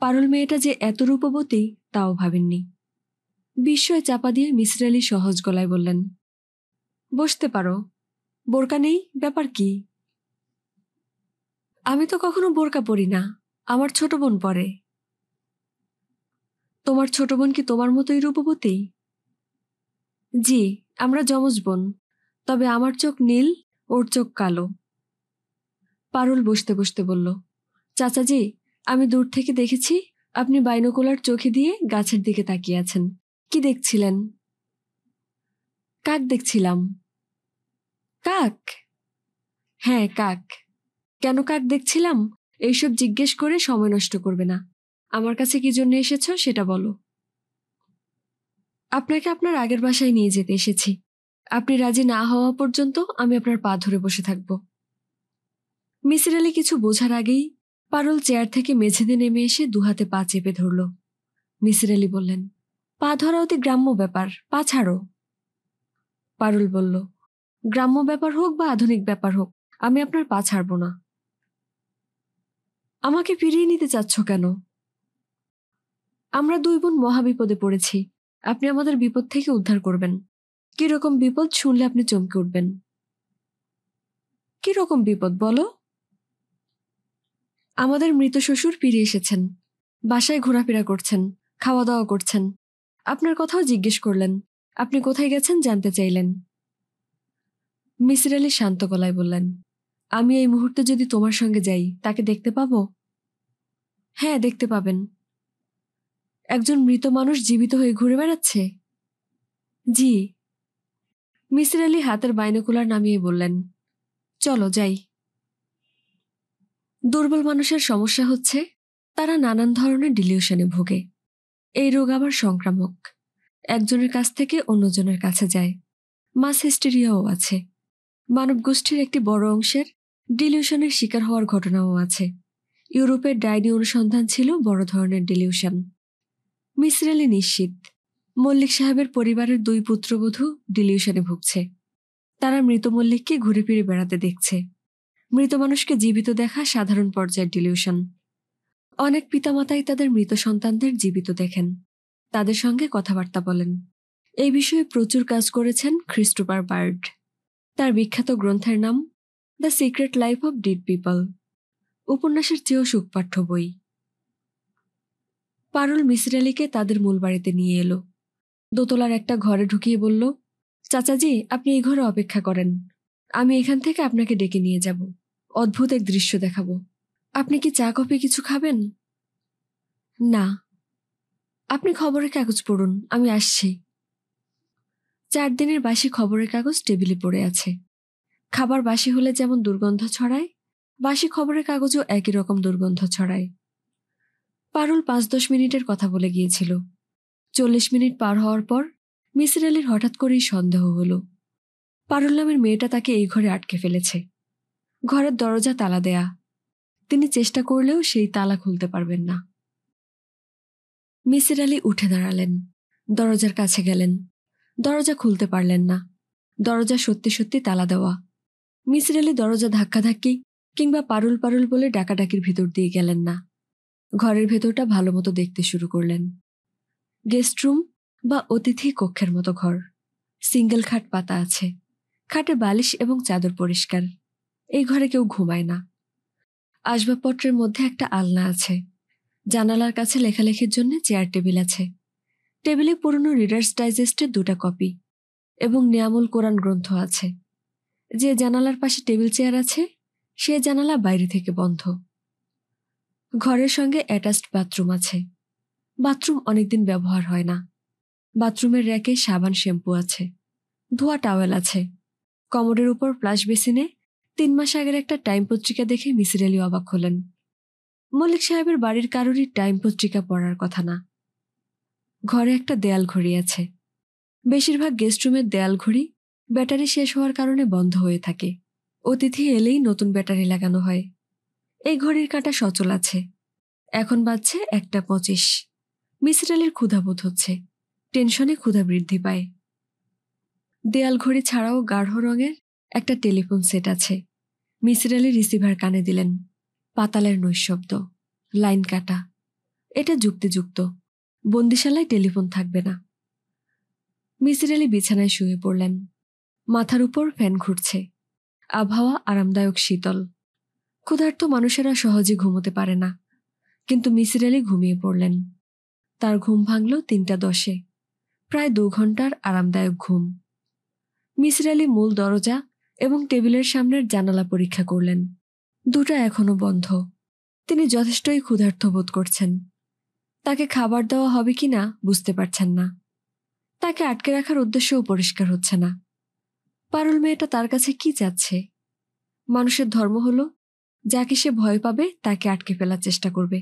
পারুল মেয়েটা যে এত রূপবতী তাও ভাবেননি বিস্ময় চাপা দিয়ে মিসির আলি সহজ গলায় বললেন বসতে পারো বোরকা নেই ব্যাপার কি আমি তো কখনো বোরকা পড়ি না আমার ছোট বোন পরে তোমার ছোট বোন কি তোমার মতোই রূপবতী জি আমরা যমজ বোন তবে আমার চোখ নীল ওর চোখ কালো পারুল বসতে বসতে বলল চাচাজি আমি দূর থেকে দেখেছি আপনি বাইনোকুলার চোখে দিয়ে গাছের দিকে তাকিয়ে আছেন কি দেখছিলেন কাক দেখছিলাম কাক হ্যাঁ কাক কেন কাক দেখছিলাম এইসব জিজ্ঞেস করে সময় নষ্ট করবে না আমার কাছে কি জন্য এসেছ সেটা বলো আপনাকে আপনার আগের বাসায় নিয়ে যেতে এসেছি আপনি রাজি না হওয়া পর্যন্ত আমি আপনার পা ধরে বসে থাকব মিসির আলী কিছু বোঝার আগেই পারুল চেয়ার থেকে মেঝেতে নেমে এসে দুহাতে পা চেপে ধরল মিসির আলী বললেন পা ধরা অতি গ্রাম্য ব্যাপার পা ছাড়ো পারুল বলল গ্রাম্য ব্যাপার হোক বা আধুনিক ব্যাপার হোক আমি আপনার পা ছাড়ব না আমাকে ফিরিয়ে নিতে চাচ্ছ কেন আমরা দুই বোন মহাবিপদে পড়েছি আপনি আমাদের বিপদ থেকে উদ্ধার করবেন কিরকম বিপদ শুনলে আপনি চমকে উঠবেন কিরকম বিপদ বলো আমাদের মৃত শ্বশুর ফিরে এসেছেন বাসায় ঘোরাফেরা করছেন খাওয়া দাওয়া করছেন আপনার কথাও জিজ্ঞেস করলেন আপনি কোথায় গেছেন জানতে চাইলেন মিসির আলী শান্ত গলায় বললেন আমি এই মুহূর্তে যদি তোমার সঙ্গে যাই তাকে দেখতে পাবো হ্যাঁ দেখতে পাবেন একজন মৃত মানুষ জীবিত হয়ে ঘুরে বেড়াচ্ছে জি মিসির আলি হাতের বাইনকুলার নামিয়ে বললেন চলো যাই দুর্বল মানুষের সমস্যা হচ্ছে তারা নানান ধরনের ডিলিউশনে ভোগে এই রোগ আবার সংক্রামক একজনের কাছ থেকে অন্যজনের কাছে যায় মাস হিস্টেরিয়াও আছে মানব গোষ্ঠীর একটি বড় অংশের ডিলিউশনের শিকার হওয়ার ঘটনাও আছে ইউরোপের ডায়নি অনুসন্ধান ছিল বড় ধরনের ডিলিউশন মিসরেলি নিশ্চিত মল্লিক সাহেবের পরিবারের দুই পুত্রবধূ ডিলিউশনে ভুগছে তারা মৃত মল্লিককে ঘুরে ফিরে বেড়াতে দেখছে মৃত মানুষকে জীবিত দেখা সাধারণ পর্যায়ের ডিলিউশন অনেক পিতামাতাই তাদের মৃত সন্তানদের জীবিত দেখেন তাদের সঙ্গে কথাবার্তা বলেন এই বিষয়ে প্রচুর কাজ করেছেন ক্রিস্টোফার বার্ড তার বিখ্যাত গ্রন্থের নাম the secret life of dead people উপন্যাসের চেয়েও সুখপাঠ্য বই পারুল মিসির আলীকে তাদের মূল বাড়িতে নিয়ে এলো দোতলার একটা ঘরে ঢুকিয়ে বলল চাচাজি আপনি এই ঘরে অপেক্ষা করেন আমি এখান থেকে আপনাকে ডেকে নিয়ে যাব অদ্ভুত এক দৃশ্য দেখাব আপনি কি চা কফি কিছু খাবেন না আপনি খবরের কাগজ পড়ুন আমি আসছি চার দিনের বাসি খবরের কাগজ টেবিলে পড়ে আছে খাবার বাসি হলে যেমন দুর্গন্ধ ছড়ায় বাসি খবরের কাগজও একই রকম দুর্গন্ধ ছড়ায় পারুল পাঁচ দশ মিনিটের কথা বলে গিয়েছিল চল্লিশ মিনিট পার হওয়ার পর মিসির আলির হঠাৎ করেই সন্দেহ হল পারুল নামের মেয়েটা তাকে এই ঘরে আটকে ফেলেছে ঘরের দরজা তালা দেয়া তিনি চেষ্টা করলেও সেই তালা খুলতে পারবেন না মিসির আলি উঠে দাঁড়ালেন দরজার কাছে গেলেন দরজা খুলতে পারলেন না দরজা সত্যি সত্যি তালা দেওয়া মিসির আলি দরজা ধাক্কাধাক্কি কিংবা পারুল পারুল বলে ডাকাডাকির ভেতর দিয়ে গেলেন না ঘরের ভেতরটা ভালো মতো দেখতে শুরু করলেন গেস্টরুম বা অতিথি কক্ষের মতো ঘর সিঙ্গেল খাট পাতা আছে খাটে বালিশ এবং চাদর পরিষ্কার এই ঘরে কেউ ঘুমায় না আসবাবপত্রের মধ্যে একটা আলনা আছে জানালার কাছে লেখালেখির জন্য চেয়ার টেবিল আছে টেবিলে পুরনো রিডার্স ডাইজেস্টের দুটা কপি এবং নিয়ামুল কোরআন গ্রন্থ আছে যে জানালার পাশে টেবিল চেয়ার আছে সে জানালা বাইরে থেকে বন্ধ ঘরের সঙ্গে অ্যাটাচড বাথরুম আছে বাথরুম অনেকদিন ব্যবহার হয় না বাথরুমের র্যাকে সাবান শ্যাম্পু আছে ধোয়া টাওয়েল আছে কমোডের উপর প্লাশ বেসিনে তিন মাস আগের একটা টাইম পত্রিকা দেখে মিসির আলী অবাক হলেন মল্লিক সাহেবের বাড়ির কারোরই টাইম পত্রিকা পড়ার কথা না ঘরে একটা দেয়াল ঘড়ি আছে বেশিরভাগ গেস্টরুমের দেয়াল ঘড়ি ব্যাটারি শেষ হওয়ার কারণে বন্ধ হয়ে থাকে অতিথি এলেই নতুন ব্যাটারি লাগানো হয় এই ঘড়ির কাঁটা সচল আছে এখন বাজছে একটা পঁচিশ মিসির আলির ক্ষুধাবোধ হচ্ছে টেনশনে ক্ষুধা বৃদ্ধি পায় দেয়াল ঘড়ি ছাড়াও গাঢ় রঙের একটা টেলিফোন সেট আছে মিসির আলি রিসিভার কানে দিলেন পাতালের নৈশব্দ লাইন কাটা এটা যুক্তিযুক্ত বন্দিশালায় টেলিফোন থাকবে না মিসির আলি বিছানায় শুয়ে পড়লেন মাথার উপর ফ্যান ঘুরছে আবহাওয়া আরামদায়ক শীতল ক্ষুধার্ত মানুষেরা সহজে ঘুমোতে পারে না কিন্তু মিসির আলি ঘুমিয়ে পড়লেন তার ঘুম ভাঙল তিনটা দশে প্রায় দু ঘন্টার আরামদায়ক ঘুম মিসির আলী মূল দরজা এবং টেবিলের সামনের জানালা পরীক্ষা করলেন দুটা এখনও বন্ধ তিনি যথেষ্টই ক্ষুধার্থ বোধ করছেন তাকে খাবার দেওয়া হবে কি না বুঝতে পারছেন না তাকে আটকে রাখার উদ্দেশ্যও পরিষ্কার হচ্ছে না পারুল মেয়েটা তার কাছে কি চাচ্ছে মানুষের ধর্ম হলো যাকে সে ভয় পাবে তাকে আটকে ফেলার চেষ্টা করবে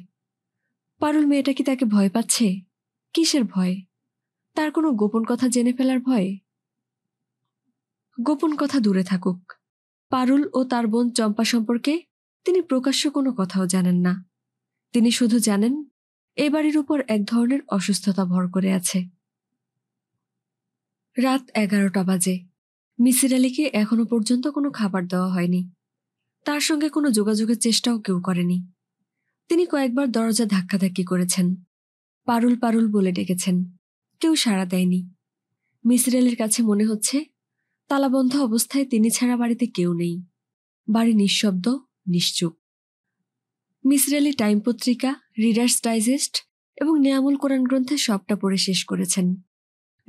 পারুল মেয়েটা কি তাকে ভয় পাচ্ছে কিসের ভয় তার কোনো গোপন কথা জেনে ফেলার ভয় গোপন কথা দূরে থাকুক পারুল ও তার বোন চম্পা সম্পর্কে তিনি প্রকাশ্য কোনো কথাও জানেন না তিনি শুধু জানেন এ বাড়ির উপর এক ধরনের অসুস্থতা ভর করে আছে রাত এগারোটা বাজে মিসির আলীকে এখনো পর্যন্ত কোনো খাবার দেওয়া হয়নি তার সঙ্গে কোনো যোগাযোগের চেষ্টাও কেউ করেনি তিনি কয়েকবার দরজা ধাক্কাধাক্কি করেছেন পারুল পারুল বলে ডেকেছেন কেউ সাড়া দেয়নি মিসরেলের কাছে মনে হচ্ছে তালাবন্ধ অবস্থায় তিনি ছাড়া বাড়িতে কেউ নেই বাড়ি নিঃশব্দ নিশ্চুপ মিসরেলি টাইম পত্রিকা রিডার্স ডাইজেস্ট এবং নেয়ামুল কোরআন গ্রন্থে সবটা পড়ে শেষ করেছেন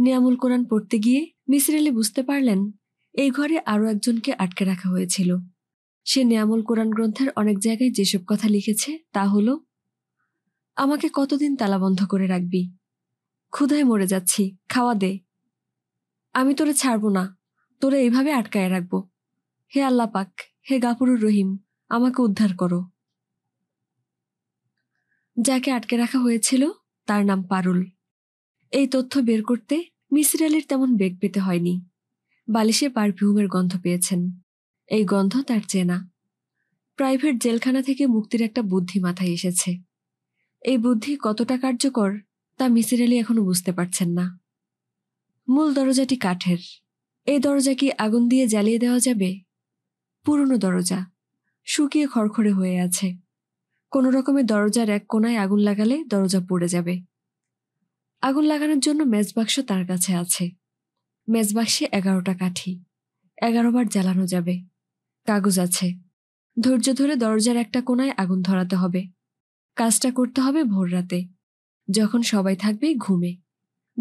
নেয়ামুল কোরআন পড়তে গিয়ে মিসরেলি বুঝতে পারলেন এই ঘরে আরও একজনকে আটকে রাখা হয়েছিল সে নিয়ামল কোরআন গ্রন্থের অনেক জায়গায় যেসব কথা লিখেছে তা হল আমাকে কতদিন তালাবন্ধ করে রাখবি ক্ষুধায় মরে যাচ্ছি খাওয়া দে আমি তোরে ছাড়ব না তোরে এইভাবে আটকায় রাখব হে আল্লাহ পাক হে গাপুরুর রহিম আমাকে উদ্ধার করো যাকে আটকে রাখা হয়েছিল তার নাম পারুল এই তথ্য বের করতে মিসির আলীর তেমন বেগ পেতে হয়নি বালিশে পারফিউমের গন্ধ পেয়েছেন এই গন্ধ তার চেনা প্রাইভেট জেলখানা থেকে মুক্তির একটা বুদ্ধি মাথায় এসেছে এই বুদ্ধি কতটা কার্যকর তা মিসির আলী এখনো বুঝতে পারছেন না মূল দরজাটি কাঠের এই দরজা কি আগুন দিয়ে জ্বালিয়ে দেওয়া যাবে পুরনো দরজা শুকিয়ে খড়খড়ে হয়ে আছে কোনো রকমের দরজার এক কোনায় আগুন লাগালে দরজা পড়ে যাবে আগুন লাগানোর জন্য মেজবাক্স তার কাছে আছে মেজবাক্সে এগারোটা কাঠি এগারোবার জ্বালানো যাবে কাগজ আছে ধৈর্য ধরে দরজার একটা কোনায় আগুন ধরাতে হবে কাজটা করতে হবে ভোর রাতে যখন সবাই থাকবে ঘুমে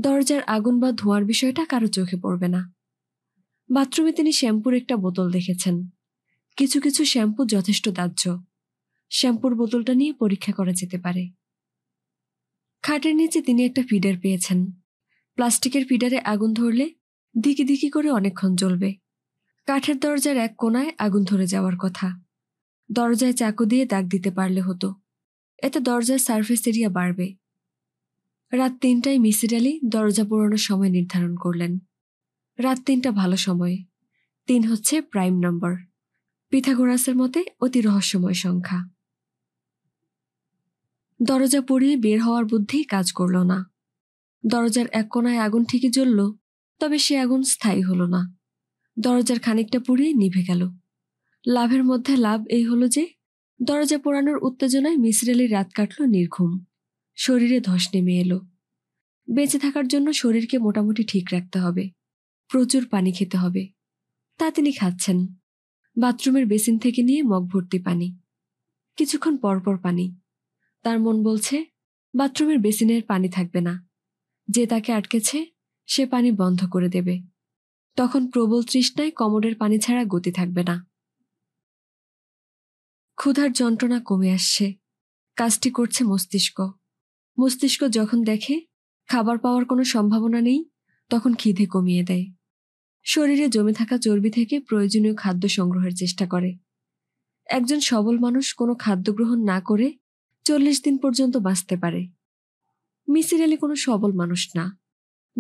দরজার আগুন বা ধোঁয়ার বিষয়টা কারো চোখে পড়বে না বাথরুমে তিনি শ্যাম্পুর একটা বোতল দেখেছেন কিছু কিছু শ্যাম্পু যথেষ্ট দাহ্য শ্যাম্পুর বোতলটা নিয়ে পরীক্ষা করা যেতে পারে খাটের নিচে তিনি একটা ফিডার পেয়েছেন প্লাস্টিকের ফিডারে আগুন ধরলে দিকি দিকি করে অনেকক্ষণ জ্বলবে কাঠের দরজার এক কোনায় আগুন ধরে যাওয়ার কথা দরজায় চাকু দিয়ে দাগ দিতে পারলে হতো এতে দরজার সার্ফেস এরিয়া বাড়বে রাত তিনটায় মিসির আলী দরজা পোড়ানোর সময় নির্ধারণ করলেন রাত তিনটা ভালো সময় তিন হচ্ছে প্রাইম নম্বর পিথাগোরাসের মতে অতি রহস্যময় সংখ্যা দরজা পড়িয়ে বের হওয়ার বুদ্ধি কাজ করল না দরজার এক কোনায় আগুন ঠিকই জ্বলল তবে সে আগুন স্থায়ী হলো না দরজার খানিকটা পুড়িয়ে নিভে গেল লাভের মধ্যে লাভ এই হলো যে দরজা পোড়ানোর উত্তেজনায় মিসরেলি রাত কাটল নির্ঘুম শরীরে ধস নেমে এলো বেঁচে থাকার জন্য শরীরকে মোটামুটি ঠিক রাখতে হবে প্রচুর পানি খেতে হবে তা তিনি খাচ্ছেন বাথরুমের বেসিন থেকে নিয়ে মগ ভর্তি পানি কিছুক্ষণ পরপর পানি তার মন বলছে বাথরুমের বেসিনের পানি থাকবে না যে তাকে আটকেছে সে পানি বন্ধ করে দেবে তখন প্রবল তৃষ্ণায় কমরের পানি ছাড়া গতি থাকবে না ক্ষুধার যন্ত্রণা কমে আসছে কাজটি করছে মস্তিষ্ক মস্তিষ্ক যখন দেখে খাবার পাওয়ার কোনো সম্ভাবনা নেই তখন খিদে কমিয়ে দেয় শরীরে জমে থাকা চর্বি থেকে প্রয়োজনীয় খাদ্য সংগ্রহের চেষ্টা করে একজন সবল মানুষ কোনো খাদ্য গ্রহণ না করে চল্লিশ দিন পর্যন্ত বাঁচতে পারে মিসির আলী কোনো সবল মানুষ না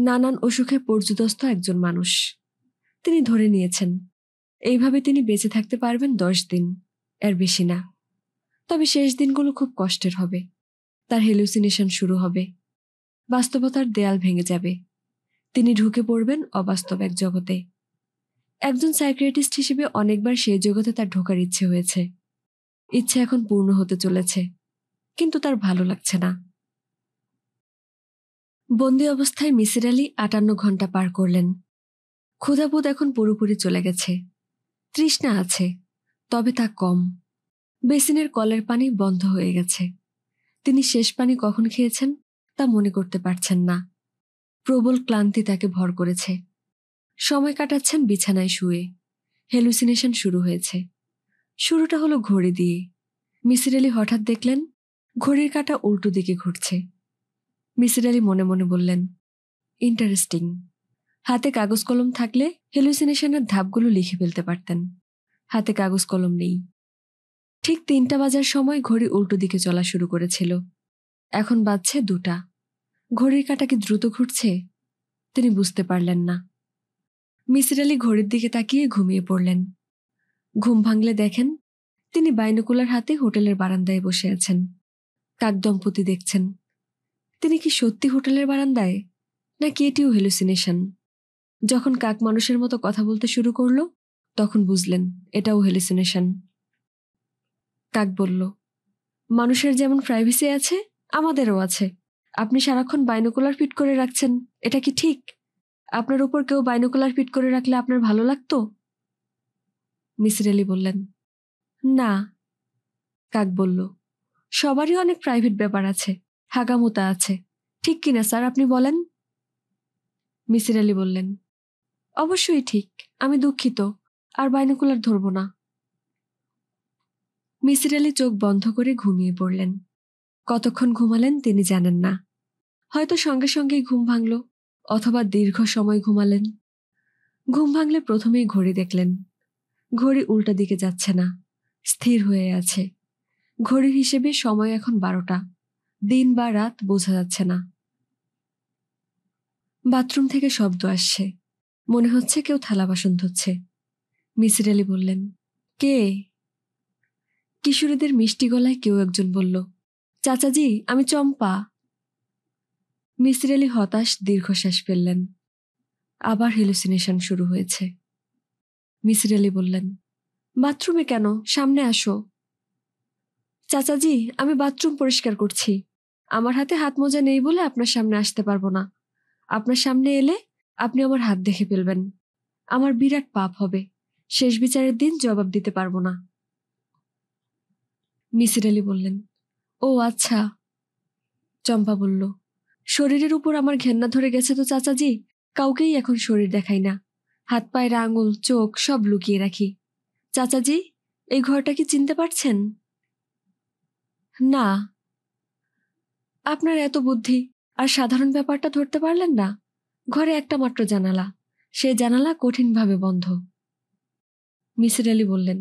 নানান অসুখে পর্যুদস্ত একজন মানুষ তিনি ধরে নিয়েছেন এইভাবে তিনি বেঁচে থাকতে পারবেন দশ দিন এর বেশি না তবে শেষ দিনগুলো খুব কষ্টের হবে তার হেলুসিনেশন শুরু হবে বাস্তবতার দেয়াল ভেঙে যাবে তিনি ঢুকে পড়বেন অবাস্তব এক জগতে একজন সাইক্রেটিস্ট হিসেবে অনেকবার সেই জগতে তার ঢোকার ইচ্ছে হয়েছে ইচ্ছে এখন পূর্ণ হতে চলেছে কিন্তু তার ভালো লাগছে না বন্দি অবস্থায় মিসির আলী আটান্ন ঘন্টা পার করলেন ক্ষুধাবোধ এখন পুরোপুরি চলে গেছে তৃষ্ণা আছে তবে তা কম বেসিনের কলের পানি বন্ধ হয়ে গেছে তিনি শেষ পানি কখন খেয়েছেন তা মনে করতে পারছেন না প্রবল ক্লান্তি তাকে ভর করেছে সময় কাটাচ্ছেন বিছানায় শুয়ে হেলুসিনেশন শুরু হয়েছে শুরুটা হলো ঘড়ি দিয়ে মিসির আলী হঠাৎ দেখলেন ঘড়ির কাটা উল্টো দিকে ঘুরছে মিসির আলী মনে মনে বললেন ইন্টারেস্টিং হাতে কাগজ কলম থাকলে হেলুসিনেশনের ধাপগুলো লিখে ফেলতে পারতেন হাতে কাগজ কলম নেই ঠিক তিনটা বাজার সময় ঘড়ি উল্টো দিকে চলা শুরু করেছিল এখন বাজছে দুটা ঘড়ির কাটা কি দ্রুত ঘুরছে তিনি বুঝতে পারলেন না মিসির আলী ঘড়ির দিকে তাকিয়ে ঘুমিয়ে পড়লেন ঘুম ভাঙলে দেখেন তিনি বাইনকুলার হাতে হোটেলের বারান্দায় বসে আছেন কাক দম্পতি দেখছেন তিনি কি সত্যি হোটেলের বারান্দায় নাকি এটিও হেলুসিনেশন যখন কাক মানুষের মতো কথা বলতে শুরু করল তখন বুঝলেন এটাও হেলুসিনেশন কাক বলল মানুষের যেমন প্রাইভেসি আছে আমাদেরও আছে আপনি সারাক্ষণ বাইনোকুলার ফিট করে রাখছেন এটা কি ঠিক আপনার উপর কেউ বাইনোকুলার ফিট করে রাখলে আপনার ভালো লাগতো মিসির আলি বললেন না কাক বলল সবারই অনেক প্রাইভেট ব্যাপার আছে হাগামোতা আছে ঠিক কিনা স্যার আপনি বলেন মিসির আলী বললেন অবশ্যই ঠিক আমি দুঃখিত আর বাইনকুলার ধরব না মিসির আলী চোখ বন্ধ করে ঘুমিয়ে পড়লেন কতক্ষণ ঘুমালেন তিনি জানেন না হয়তো সঙ্গে সঙ্গেই ঘুম ভাঙল অথবা দীর্ঘ সময় ঘুমালেন ঘুম ভাঙলে প্রথমেই ঘড়ি দেখলেন ঘড়ি উল্টা দিকে যাচ্ছে না স্থির হয়ে আছে ঘড়ির হিসেবে সময় এখন বারোটা দিন বা রাত বোঝা যাচ্ছে না বাথরুম থেকে শব্দ আসছে মনে হচ্ছে কেউ থালা বাসন ধরছে মিসির আলী বললেন কে কিশোরীদের মিষ্টি গলায় কেউ একজন বলল চাচাজি আমি চম্পা মিসির আলী হতাশ দীর্ঘশ্বাস ফেললেন আবার হেলুসিনেশন শুরু হয়েছে মিসির আলী বললেন বাথরুমে কেন সামনে আসো চাচাজি আমি বাথরুম পরিষ্কার করছি আমার হাতে হাত মোজা নেই বলে আপনার সামনে আসতে পারবো না আপনার সামনে এলে আপনি আমার হাত দেখে ফেলবেন আমার বিরাট পাপ হবে শেষ বিচারের দিন জবাব দিতে পারবো না মিসির আলী বললেন ও আচ্ছা চম্পা বলল শরীরের উপর আমার ঘেন্না ধরে গেছে তো চাচাজি কাউকেই এখন শরীর দেখাই না হাত পায়ের আঙুল চোখ সব লুকিয়ে রাখি চাচাজি এই ঘরটা কি চিনতে পারছেন না আপনার এত বুদ্ধি আর সাধারণ ব্যাপারটা ধরতে পারলেন না ঘরে একটা মাত্র জানালা সে জানালা কঠিনভাবে বন্ধ মিসির আলী বললেন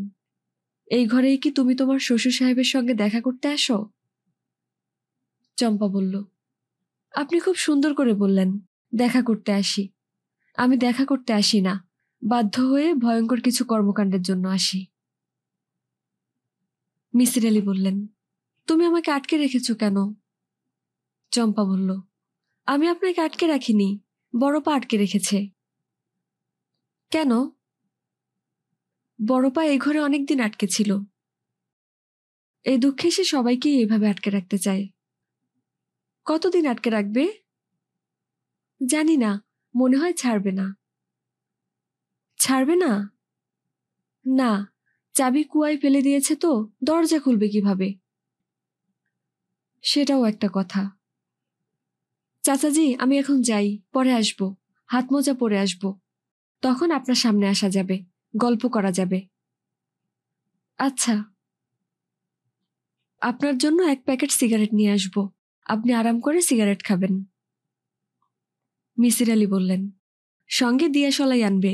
এই ঘরেই কি তুমি তোমার শ্বশুর সাহেবের সঙ্গে দেখা করতে আসো চম্পা বলল আপনি খুব সুন্দর করে বললেন দেখা করতে আসি আমি দেখা করতে আসি না বাধ্য হয়ে ভয়ঙ্কর কিছু কর্মকাণ্ডের জন্য আসি মিসির আলী বললেন তুমি আমাকে আটকে রেখেছো কেন চম্পা বলল আমি আপনাকে আটকে রাখিনি বড়পা আটকে রেখেছে কেন বড়পা এই ঘরে অনেকদিন আটকে ছিল এই দুঃখে সে সবাইকেই এভাবে আটকে রাখতে চায় কতদিন আটকে রাখবে জানি না মনে হয় ছাড়বে না ছাড়বে না না চাবি কুয়ায় ফেলে দিয়েছে তো দরজা খুলবে কিভাবে সেটাও একটা কথা চাচাজি আমি এখন যাই পরে আসব হাত মোজা পরে আসব তখন আপনার সামনে আসা যাবে গল্প করা যাবে আচ্ছা আপনার জন্য এক প্যাকেট সিগারেট নিয়ে আসব আপনি আরাম করে সিগারেট খাবেন মিসির আলী বললেন সঙ্গে দিয়াশলাই আনবে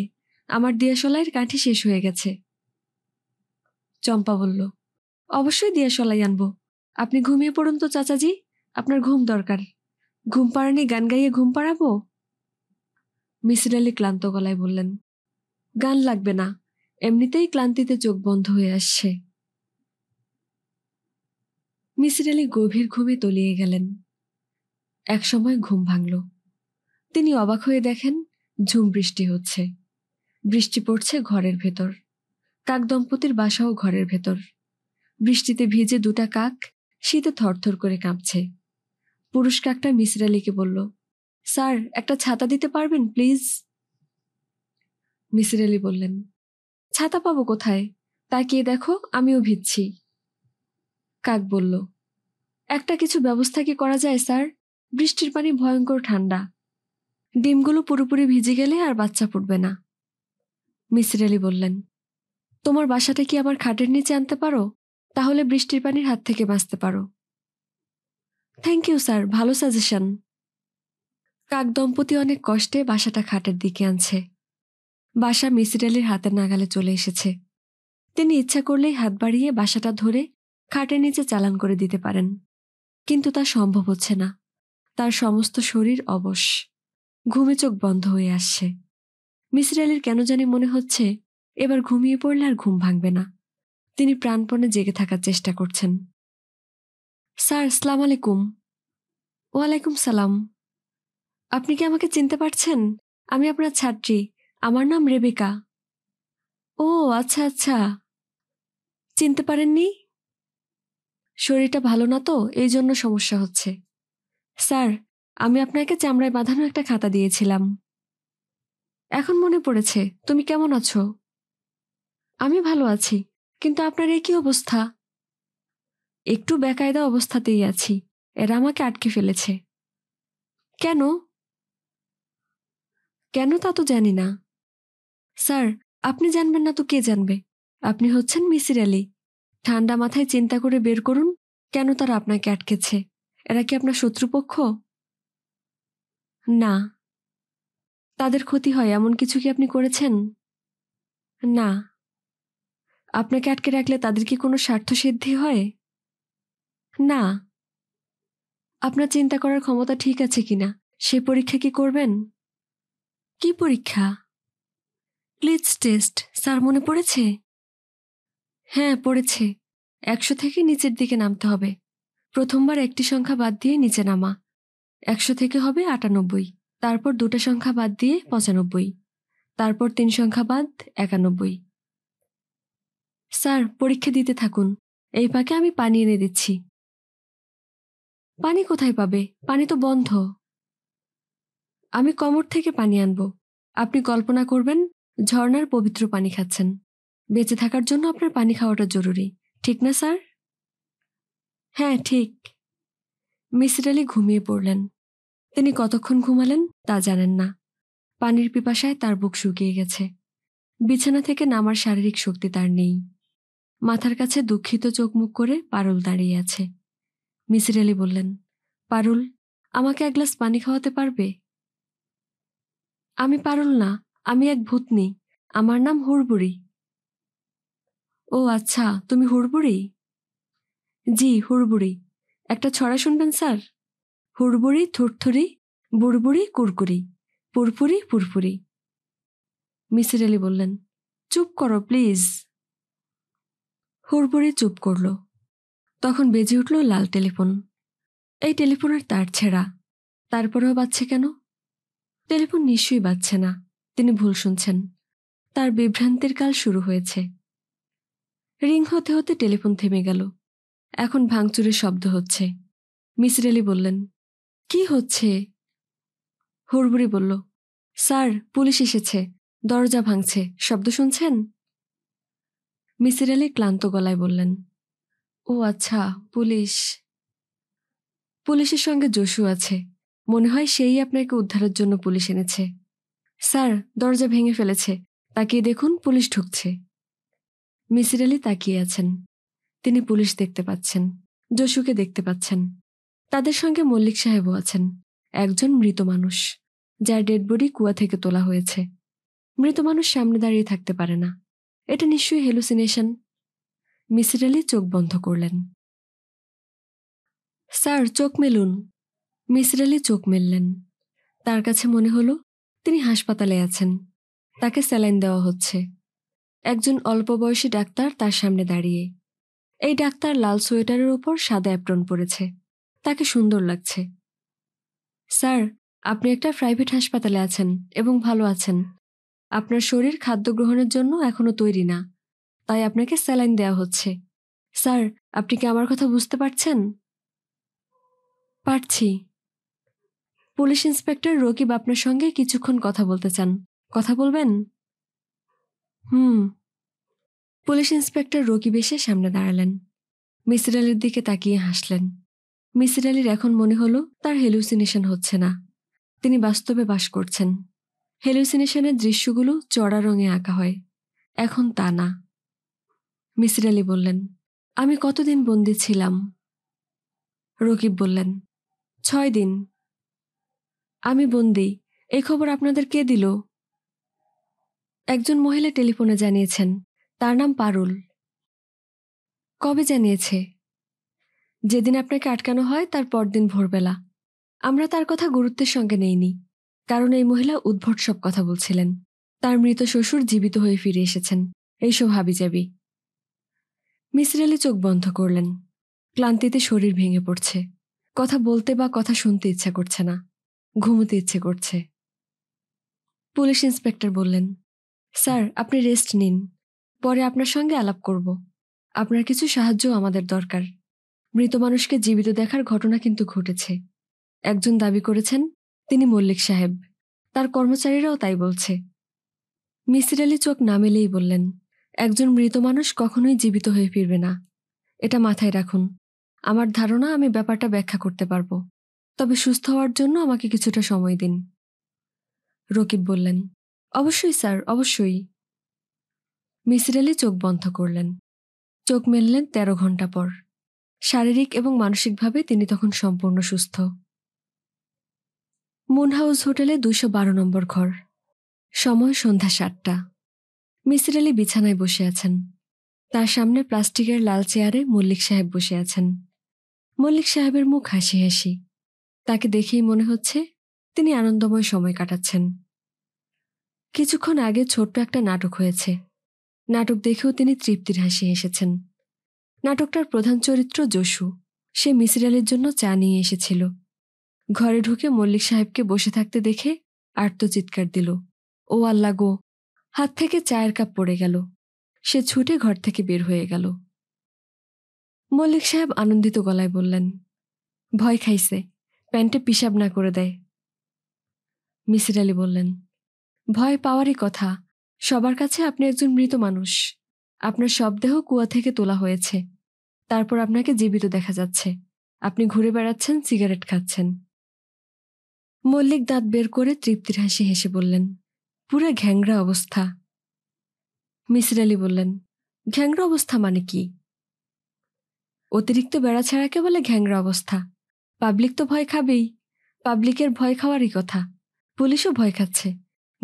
আমার দিয়াশলাইয়ের কাঠি শেষ হয়ে গেছে চম্পা বলল অবশ্যই দিয়াশলাই আনব আপনি ঘুমিয়ে পড়ুন তো চাচাজি আপনার ঘুম দরকার ঘুম পাড়ানি গান গাইয়ে ঘুম পাড়াবো মিসির আলী ক্লান্ত গলায় বললেন গান লাগবে না এমনিতেই ক্লান্তিতে চোখ বন্ধ হয়ে আসছে মিসির আলী গভীর ঘুমে তলিয়ে গেলেন এক সময় ঘুম ভাঙল তিনি অবাক হয়ে দেখেন ঝুম বৃষ্টি হচ্ছে বৃষ্টি পড়ছে ঘরের ভেতর কাক দম্পতির বাসাও ঘরের ভেতর বৃষ্টিতে ভিজে দুটা কাক শীতে থরথর করে কাঁপছে পুরুষ কাকটা মিসির আলীকে বলল স্যার একটা ছাতা দিতে পারবেন প্লিজ মিসির আলী বললেন ছাতা পাবো কোথায় তাকিয়ে দেখো আমিও ভিজছি কাক বলল একটা কিছু ব্যবস্থা কি করা যায় স্যার বৃষ্টির পানি ভয়ঙ্কর ঠান্ডা ডিমগুলো পুরোপুরি ভিজে গেলে আর বাচ্চা ফুটবে না মিসির আলী বললেন তোমার বাসাটা কি আবার খাটের নিচে আনতে পারো তাহলে বৃষ্টির পানির হাত থেকে বাঁচতে পারো থ্যাংক ইউ স্যার ভালো সাজেশন কাক দম্পতি অনেক কষ্টে বাসাটা খাটের দিকে আনছে বাসা মিসির আলির হাতের নাগালে চলে এসেছে তিনি ইচ্ছা করলেই হাত বাড়িয়ে বাসাটা ধরে খাটের নিচে চালান করে দিতে পারেন কিন্তু তা সম্ভব হচ্ছে না তার সমস্ত শরীর অবশ ঘুমে চোখ বন্ধ হয়ে আসছে মিসির আলির কেন জানি মনে হচ্ছে এবার ঘুমিয়ে পড়লে আর ঘুম ভাঙবে না তিনি প্রাণপণে জেগে থাকার চেষ্টা করছেন স্যার সালাম আলাইকুম ওয়ালাইকুম সালাম আপনি কি আমাকে চিনতে পারছেন আমি আপনার ছাত্রী আমার নাম রেবিকা ও আচ্ছা আচ্ছা চিনতে পারেননি শরীরটা ভালো না তো এই জন্য সমস্যা হচ্ছে স্যার আমি আপনাকে চামড়ায় বাঁধানো একটা খাতা দিয়েছিলাম এখন মনে পড়েছে তুমি কেমন আছো আমি ভালো আছি কিন্তু আপনার এই কি অবস্থা একটু বেকায়দা অবস্থাতেই আছি এরা আমাকে আটকে ফেলেছে কেন কেন তা তো জানি না স্যার আপনি জানবেন না তো কে জানবে আপনি হচ্ছেন মিসির আলী ঠান্ডা মাথায় চিন্তা করে বের করুন কেন তারা আপনাকে আটকেছে এরা কি আপনার শত্রুপক্ষ না তাদের ক্ষতি হয় এমন কিছু কি আপনি করেছেন না আপনাকে আটকে রাখলে তাদের কি কোনো স্বার্থ সিদ্ধি হয় না আপনার চিন্তা করার ক্ষমতা ঠিক আছে কিনা সে পরীক্ষা কি করবেন কি পরীক্ষা ক্লিচ টেস্ট স্যার মনে পড়েছে হ্যাঁ পড়েছে একশো থেকে নিচের দিকে নামতে হবে প্রথমবার একটি সংখ্যা বাদ দিয়ে নিচে নামা একশো থেকে হবে আটানব্বই তারপর দুটো সংখ্যা বাদ দিয়ে পঁচানব্বই তারপর তিন সংখ্যা বাদ একানব্বই স্যার পরীক্ষা দিতে থাকুন এই পাকে আমি পানি এনে দিচ্ছি পানি কোথায় পাবে পানি তো বন্ধ আমি কমর থেকে পানি আনব আপনি কল্পনা করবেন ঝর্নার পবিত্র পানি খাচ্ছেন বেঁচে থাকার জন্য আপনার পানি খাওয়াটা জরুরি ঠিক না স্যার হ্যাঁ ঠিক মিসির আলী ঘুমিয়ে পড়লেন তিনি কতক্ষণ ঘুমালেন তা জানেন না পানির পিপাসায় তার বুক শুকিয়ে গেছে বিছানা থেকে নামার শারীরিক শক্তি তার নেই মাথার কাছে দুঃখিত চোখ মুখ করে পারল দাঁড়িয়ে আছে মিসির আলি বললেন পারুল আমাকে এক গ্লাস পানি খাওয়াতে পারবে আমি পারুল না আমি এক ভূতনি আমার নাম হুড়বুড়ি ও আচ্ছা তুমি হুড়বুড়ি জি হুড়বুড়ি একটা ছড়া শুনবেন স্যার হুড়বুড়ি থুরথুরি বুড়বুড়ি কুরকুরি পুরপুরি পুরপুরি মিসির আলি বললেন চুপ করো প্লিজ হুড়বুড়ি চুপ করলো তখন বেজে উঠল লাল টেলিফোন এই টেলিফোনের তার ছেঁড়া তারপরেও বাজছে কেন টেলিফোন নিশ্চয়ই বাজছে না তিনি ভুল শুনছেন তার বিভ্রান্তির কাল শুরু হয়েছে রিং হতে হতে টেলিফোন থেমে গেল এখন ভাঙচুরের শব্দ হচ্ছে মিসির আলি বললেন কি হচ্ছে হুড়বুড়ি বলল স্যার পুলিশ এসেছে দরজা ভাঙছে শব্দ শুনছেন মিসির আলি ক্লান্ত গলায় বললেন ও আচ্ছা পুলিশ পুলিশের সঙ্গে জসু আছে মনে হয় সেই আপনাকে উদ্ধারের জন্য পুলিশ এনেছে স্যার দরজা ভেঙে ফেলেছে তাকিয়ে দেখুন পুলিশ ঢুকছে মিসির আলী তাকিয়ে আছেন তিনি পুলিশ দেখতে পাচ্ছেন জসুকে দেখতে পাচ্ছেন তাদের সঙ্গে মল্লিক সাহেবও আছেন একজন মৃত মানুষ যার ডেড বডি কুয়া থেকে তোলা হয়েছে মৃত মানুষ সামনে দাঁড়িয়ে থাকতে পারে না এটা নিশ্চয়ই হেলুসিনেশন মিসির আলি চোখ বন্ধ করলেন স্যার চোখ মেলুন মিসির আলি চোখ মেললেন তার কাছে মনে হল তিনি হাসপাতালে আছেন তাকে স্যালাইন দেওয়া হচ্ছে একজন অল্প বয়সী ডাক্তার তার সামনে দাঁড়িয়ে এই ডাক্তার লাল সোয়েটারের ওপর সাদা অ্যাপ্রন পরেছে তাকে সুন্দর লাগছে স্যার আপনি একটা প্রাইভেট হাসপাতালে আছেন এবং ভালো আছেন আপনার শরীর খাদ্য গ্রহণের জন্য এখনও তৈরি না তাই আপনাকে স্যালাইন দেয়া হচ্ছে স্যার আপনি কি আমার কথা বুঝতে পারছেন পারছি পুলিশ ইন্সপেক্টর রকিব আপনার সঙ্গে কিছুক্ষণ কথা বলতে চান কথা বলবেন হুম পুলিশ ইন্সপেক্টর রকিব এসে সামনে দাঁড়ালেন মিসির আলির দিকে তাকিয়ে হাসলেন মিসির আলির এখন মনে হলো তার হেলুসিনেশন হচ্ছে না তিনি বাস্তবে বাস করছেন হেলুসিনেশনের দৃশ্যগুলো চড়া রঙে আঁকা হয় এখন তা না মিসির আলী বললেন আমি কতদিন বন্দি ছিলাম রকিব বললেন ছয় দিন আমি বন্দি এই খবর আপনাদের কে দিল একজন মহিলা টেলিফোনে জানিয়েছেন তার নাম পারুল কবে জানিয়েছে যেদিন আপনাকে আটকানো হয় তার পরদিন ভোরবেলা আমরা তার কথা গুরুত্বের সঙ্গে নেইনি কারণ এই মহিলা উদ্ভট সব কথা বলছিলেন তার মৃত শ্বশুর জীবিত হয়ে ফিরে এসেছেন এইসব হাবিজাবি মিসির আলি চোখ বন্ধ করলেন ক্লান্তিতে শরীর ভেঙে পড়ছে কথা বলতে বা কথা শুনতে ইচ্ছা করছে না ঘুমোতে ইচ্ছে করছে পুলিশ ইন্সপেক্টর বললেন স্যার আপনি রেস্ট নিন পরে আপনার সঙ্গে আলাপ করব আপনার কিছু সাহায্য আমাদের দরকার মৃত মানুষকে জীবিত দেখার ঘটনা কিন্তু ঘটেছে একজন দাবি করেছেন তিনি মল্লিক সাহেব তার কর্মচারীরাও তাই বলছে মিসির আলি চোখ নামেলেই বললেন একজন মৃত মানুষ কখনোই জীবিত হয়ে ফিরবে না এটা মাথায় রাখুন আমার ধারণা আমি ব্যাপারটা ব্যাখ্যা করতে পারবো তবে সুস্থ হওয়ার জন্য আমাকে কিছুটা সময় দিন রকিব বললেন অবশ্যই স্যার অবশ্যই মিসির আলি চোখ বন্ধ করলেন চোখ মেললেন তেরো ঘন্টা পর শারীরিক এবং মানসিকভাবে তিনি তখন সম্পূর্ণ সুস্থ মুন হাউস হোটেলে দুশো বারো নম্বর ঘর সময় সন্ধ্যা সাতটা মিসির আলি বিছানায় বসে আছেন তার সামনে প্লাস্টিকের লাল চেয়ারে মল্লিক সাহেব বসে আছেন মল্লিক সাহেবের মুখ হাসি হাসি তাকে দেখেই মনে হচ্ছে তিনি আনন্দময় সময় কাটাচ্ছেন কিছুক্ষণ আগে ছোট্ট একটা নাটক হয়েছে নাটক দেখেও তিনি তৃপ্তির হাসি হেসেছেন নাটকটার প্রধান চরিত্র জসু সে মিসির আলির জন্য চা নিয়ে এসেছিল ঘরে ঢুকে মল্লিক সাহেবকে বসে থাকতে দেখে আর্তচিৎকার দিল ও আল্লাগো গো হাত থেকে চায়ের কাপ পড়ে গেল সে ছুটে ঘর থেকে বের হয়ে গেল মল্লিক সাহেব আনন্দিত গলায় বললেন ভয় খাইছে প্যান্টে পিসাব না করে দেয় মিসির আলী বললেন ভয় পাওয়ারই কথা সবার কাছে আপনি একজন মৃত মানুষ আপনার শবদেহ কুয়া থেকে তোলা হয়েছে তারপর আপনাকে জীবিত দেখা যাচ্ছে আপনি ঘুরে বেড়াচ্ছেন সিগারেট খাচ্ছেন মল্লিক দাঁত বের করে তৃপ্তির হাসি হেসে বললেন পুরো ঘ্যাংরা অবস্থা মিসির আলী বললেন ঘ্যাংরা অবস্থা মানে কি অতিরিক্ত বেড়া ছেঁড়াকে বলে ঘ্যাংরা অবস্থা পাবলিক তো ভয় খাবেই পাবলিকের ভয় খাওয়ারই কথা পুলিশও ভয় খাচ্ছে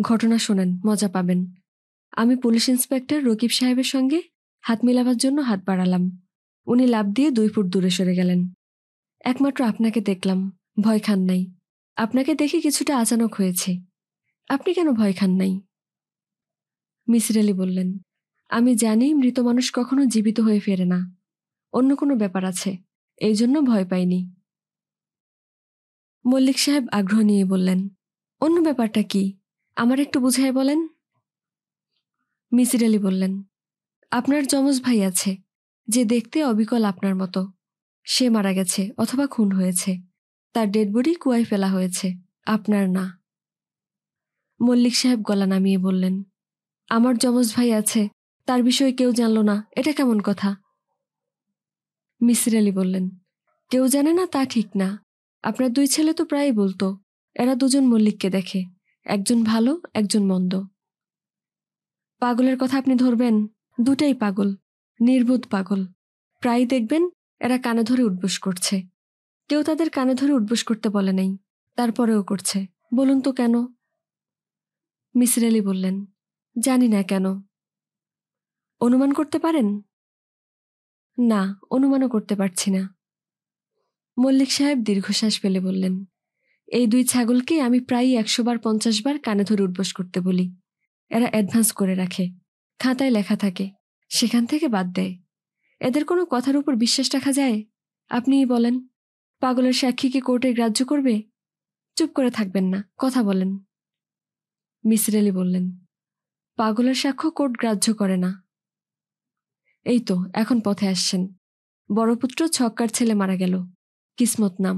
ঘটনা শোনেন মজা পাবেন আমি পুলিশ ইন্সপেক্টর রকিব সাহেবের সঙ্গে হাত মিলাবার জন্য হাত বাড়ালাম উনি লাভ দিয়ে দুই ফুট দূরে সরে গেলেন একমাত্র আপনাকে দেখলাম ভয় খান নাই আপনাকে দেখে কিছুটা আচানক হয়েছে আপনি কেন ভয় খান নাই মিসির আলী বললেন আমি জানি মৃত মানুষ কখনো জীবিত হয়ে ফেরে না অন্য কোনো ব্যাপার আছে এই জন্য ভয় পাইনি মল্লিক সাহেব আগ্রহ নিয়ে বললেন অন্য ব্যাপারটা কি আমার একটু বুঝায় বলেন মিসির আলী বললেন আপনার যমজ ভাই আছে যে দেখতে অবিকল আপনার মতো সে মারা গেছে অথবা খুন হয়েছে তার ডেড কুয়ায় ফেলা হয়েছে আপনার না মল্লিক সাহেব গলা নামিয়ে বললেন আমার যমজ ভাই আছে তার বিষয়ে কেউ জানল না এটা কেমন কথা মিসির আলী বললেন কেউ জানে না তা ঠিক না আপনার দুই ছেলে তো প্রায়ই বলতো এরা দুজন মল্লিককে দেখে একজন ভালো একজন মন্দ পাগলের কথা আপনি ধরবেন দুটাই পাগল নির্বোধ পাগল প্রায়ই দেখবেন এরা কানে ধরে উদ্বোস করছে কেউ তাদের কানে ধরে উদ্বোস করতে বলে নাই তারপরেও করছে বলুন তো কেন মিসির আলি বললেন জানি না কেন অনুমান করতে পারেন না অনুমানও করতে পারছি না মল্লিক সাহেব দীর্ঘশ্বাস ফেলে বললেন এই দুই ছাগলকে আমি প্রায়ই একশো বার পঞ্চাশ বার কানে ধরে উঠবস করতে বলি এরা অ্যাডভান্স করে রাখে খাতায় লেখা থাকে সেখান থেকে বাদ দেয় এদের কোনো কথার উপর বিশ্বাস রাখা যায় আপনিই বলেন পাগলের সাক্ষীকে কোর্টে গ্রাহ্য করবে চুপ করে থাকবেন না কথা বলেন মিসির আলি বললেন পাগলের সাক্ষ্য কোর্ট গ্রাহ্য করে না এই তো এখন পথে আসছেন বড়পুত্র ছক্কার ছেলে মারা গেল কিসমত নাম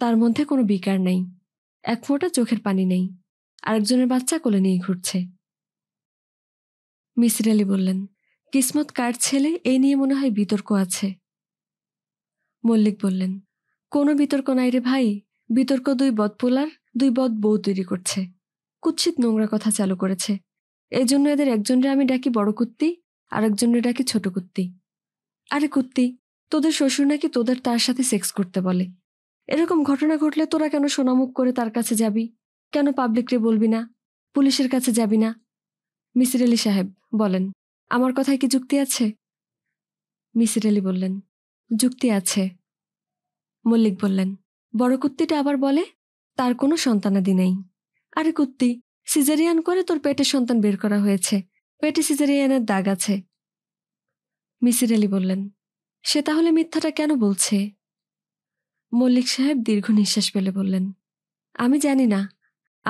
তার মধ্যে কোনো বিকার নেই এক ফোঁটা চোখের পানি নেই আরেকজনের বাচ্চা কোলে নিয়ে ঘুরছে মিসির আলি বললেন কিসমত কার ছেলে এই নিয়ে মনে হয় বিতর্ক আছে মল্লিক বললেন কোনো বিতর্ক নাই রে ভাই বিতর্ক দুই বদ পোলার দুই বদ বউ তৈরি করছে কুৎসিত নোংরা কথা চালু করেছে এই জন্য এদের একজনরে আমি ডাকি বড় কুত্তি আর একজনরে ডাকি ছোট কুত্তি আরে কুত্তি তোদের শ্বশুর নাকি তোদের তার সাথে সেক্স করতে বলে এরকম ঘটনা ঘটলে তোরা কেন সোনামুখ করে তার কাছে যাবি কেন পাবলিকরে বলবি না পুলিশের কাছে যাবি না মিসির আলী সাহেব বলেন আমার কথায় কি যুক্তি আছে মিসির আলী বললেন যুক্তি আছে মল্লিক বললেন বড় কুত্তিটা আবার বলে তার কোনো সন্তানাদি নেই আরে কুত্তি সিজারিয়ান করে তোর পেটে সন্তান বের করা হয়েছে পেটে সিজারিয়ানের দাগ আছে মিসির আলী বললেন সে তাহলে মিথ্যাটা কেন বলছে মল্লিক সাহেব দীর্ঘ নিঃশ্বাস ফেলে বললেন আমি জানি না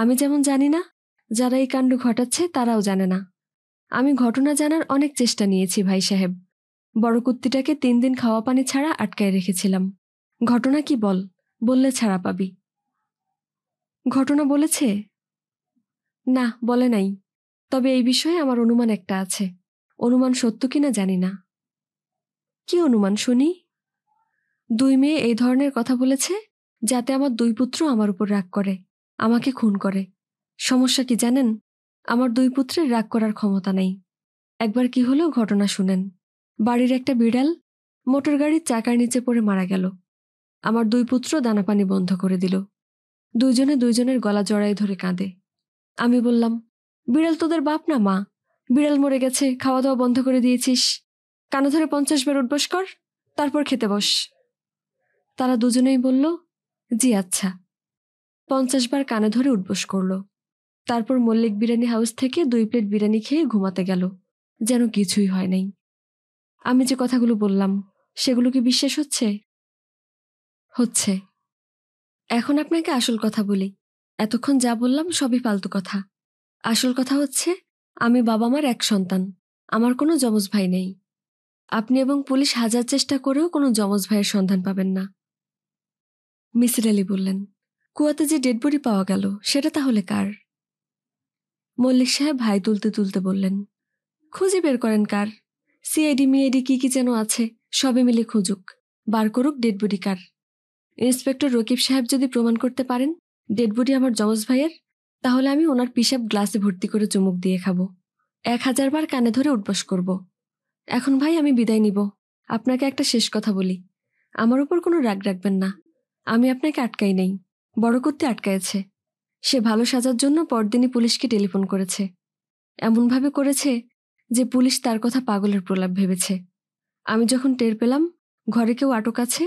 আমি যেমন জানি না যারা এই কাণ্ড ঘটাচ্ছে তারাও জানে না আমি ঘটনা জানার অনেক চেষ্টা নিয়েছি ভাই সাহেব বড় কুত্তিটাকে তিন দিন খাওয়া পানি ছাড়া আটকায় রেখেছিলাম ঘটনা কি বল বললে ছাড়া পাবি ঘটনা বলেছে না বলে নাই তবে এই বিষয়ে আমার অনুমান একটা আছে অনুমান সত্য কিনা জানি না কি অনুমান শুনি দুই মেয়ে এই ধরনের কথা বলেছে যাতে আমার দুই পুত্র আমার উপর রাগ করে আমাকে খুন করে সমস্যা কি জানেন আমার দুই পুত্রের রাগ করার ক্ষমতা নেই একবার কি হলো ঘটনা শুনেন বাড়ির একটা বিড়াল মোটর গাড়ির চাকার নিচে পড়ে মারা গেল আমার দুই পুত্র দানাপানি বন্ধ করে দিল দুইজনে দুইজনের গলা জড়াই ধরে কাঁদে আমি বললাম বিড়াল তোদের বাপ না মা বিড়াল মরে গেছে খাওয়া দাওয়া বন্ধ করে দিয়েছিস কানে ধরে পঞ্চাশ বার উঠবস কর তারপর খেতে বস তারা দুজনেই বলল জি আচ্ছা পঞ্চাশ বার কানে ধরে উঠবস করল তারপর মল্লিক বিরিয়ানি হাউস থেকে দুই প্লেট বিরিয়ানি খেয়ে ঘুমাতে গেল যেন কিছুই হয় নাই আমি যে কথাগুলো বললাম সেগুলো কি বিশ্বাস হচ্ছে হচ্ছে এখন আপনাকে আসল কথা বলি এতক্ষণ যা বললাম সবই ফালতু কথা আসল কথা হচ্ছে আমি বাবা মার এক সন্তান আমার কোনো যমজ ভাই নেই আপনি এবং পুলিশ হাজার চেষ্টা করেও কোনো যমজ ভাইয়ের সন্ধান পাবেন না মিসির আলী বললেন কুয়াতে যে ডেড বডি পাওয়া গেল সেটা তাহলে কার মল্লিক সাহেব ভাই তুলতে তুলতে বললেন খুঁজে বের করেন কার সিআইডি মিআইডি কি কি যেন আছে সবে মিলে খুঁজুক বার করুক ডেড বডি কার ইন্সপেক্টর রকিব সাহেব যদি প্রমাণ করতে পারেন ডেড বডি আমার জমজ ভাইয়ের তাহলে আমি ওনার পিসাব গ্লাসে ভর্তি করে চুমুক দিয়ে খাবো এক হাজার বার কানে ধরে উঠবাস করব। এখন ভাই আমি বিদায় নিব আপনাকে একটা শেষ কথা বলি আমার উপর কোনো রাগ রাখবেন না আমি আপনাকে আটকাই নেই বড় করতে আটকায়েছে সে ভালো সাজার জন্য পরদিনই পুলিশকে টেলিফোন করেছে এমনভাবে করেছে যে পুলিশ তার কথা পাগলের প্রলাপ ভেবেছে আমি যখন টের পেলাম ঘরে কেউ আটক আছে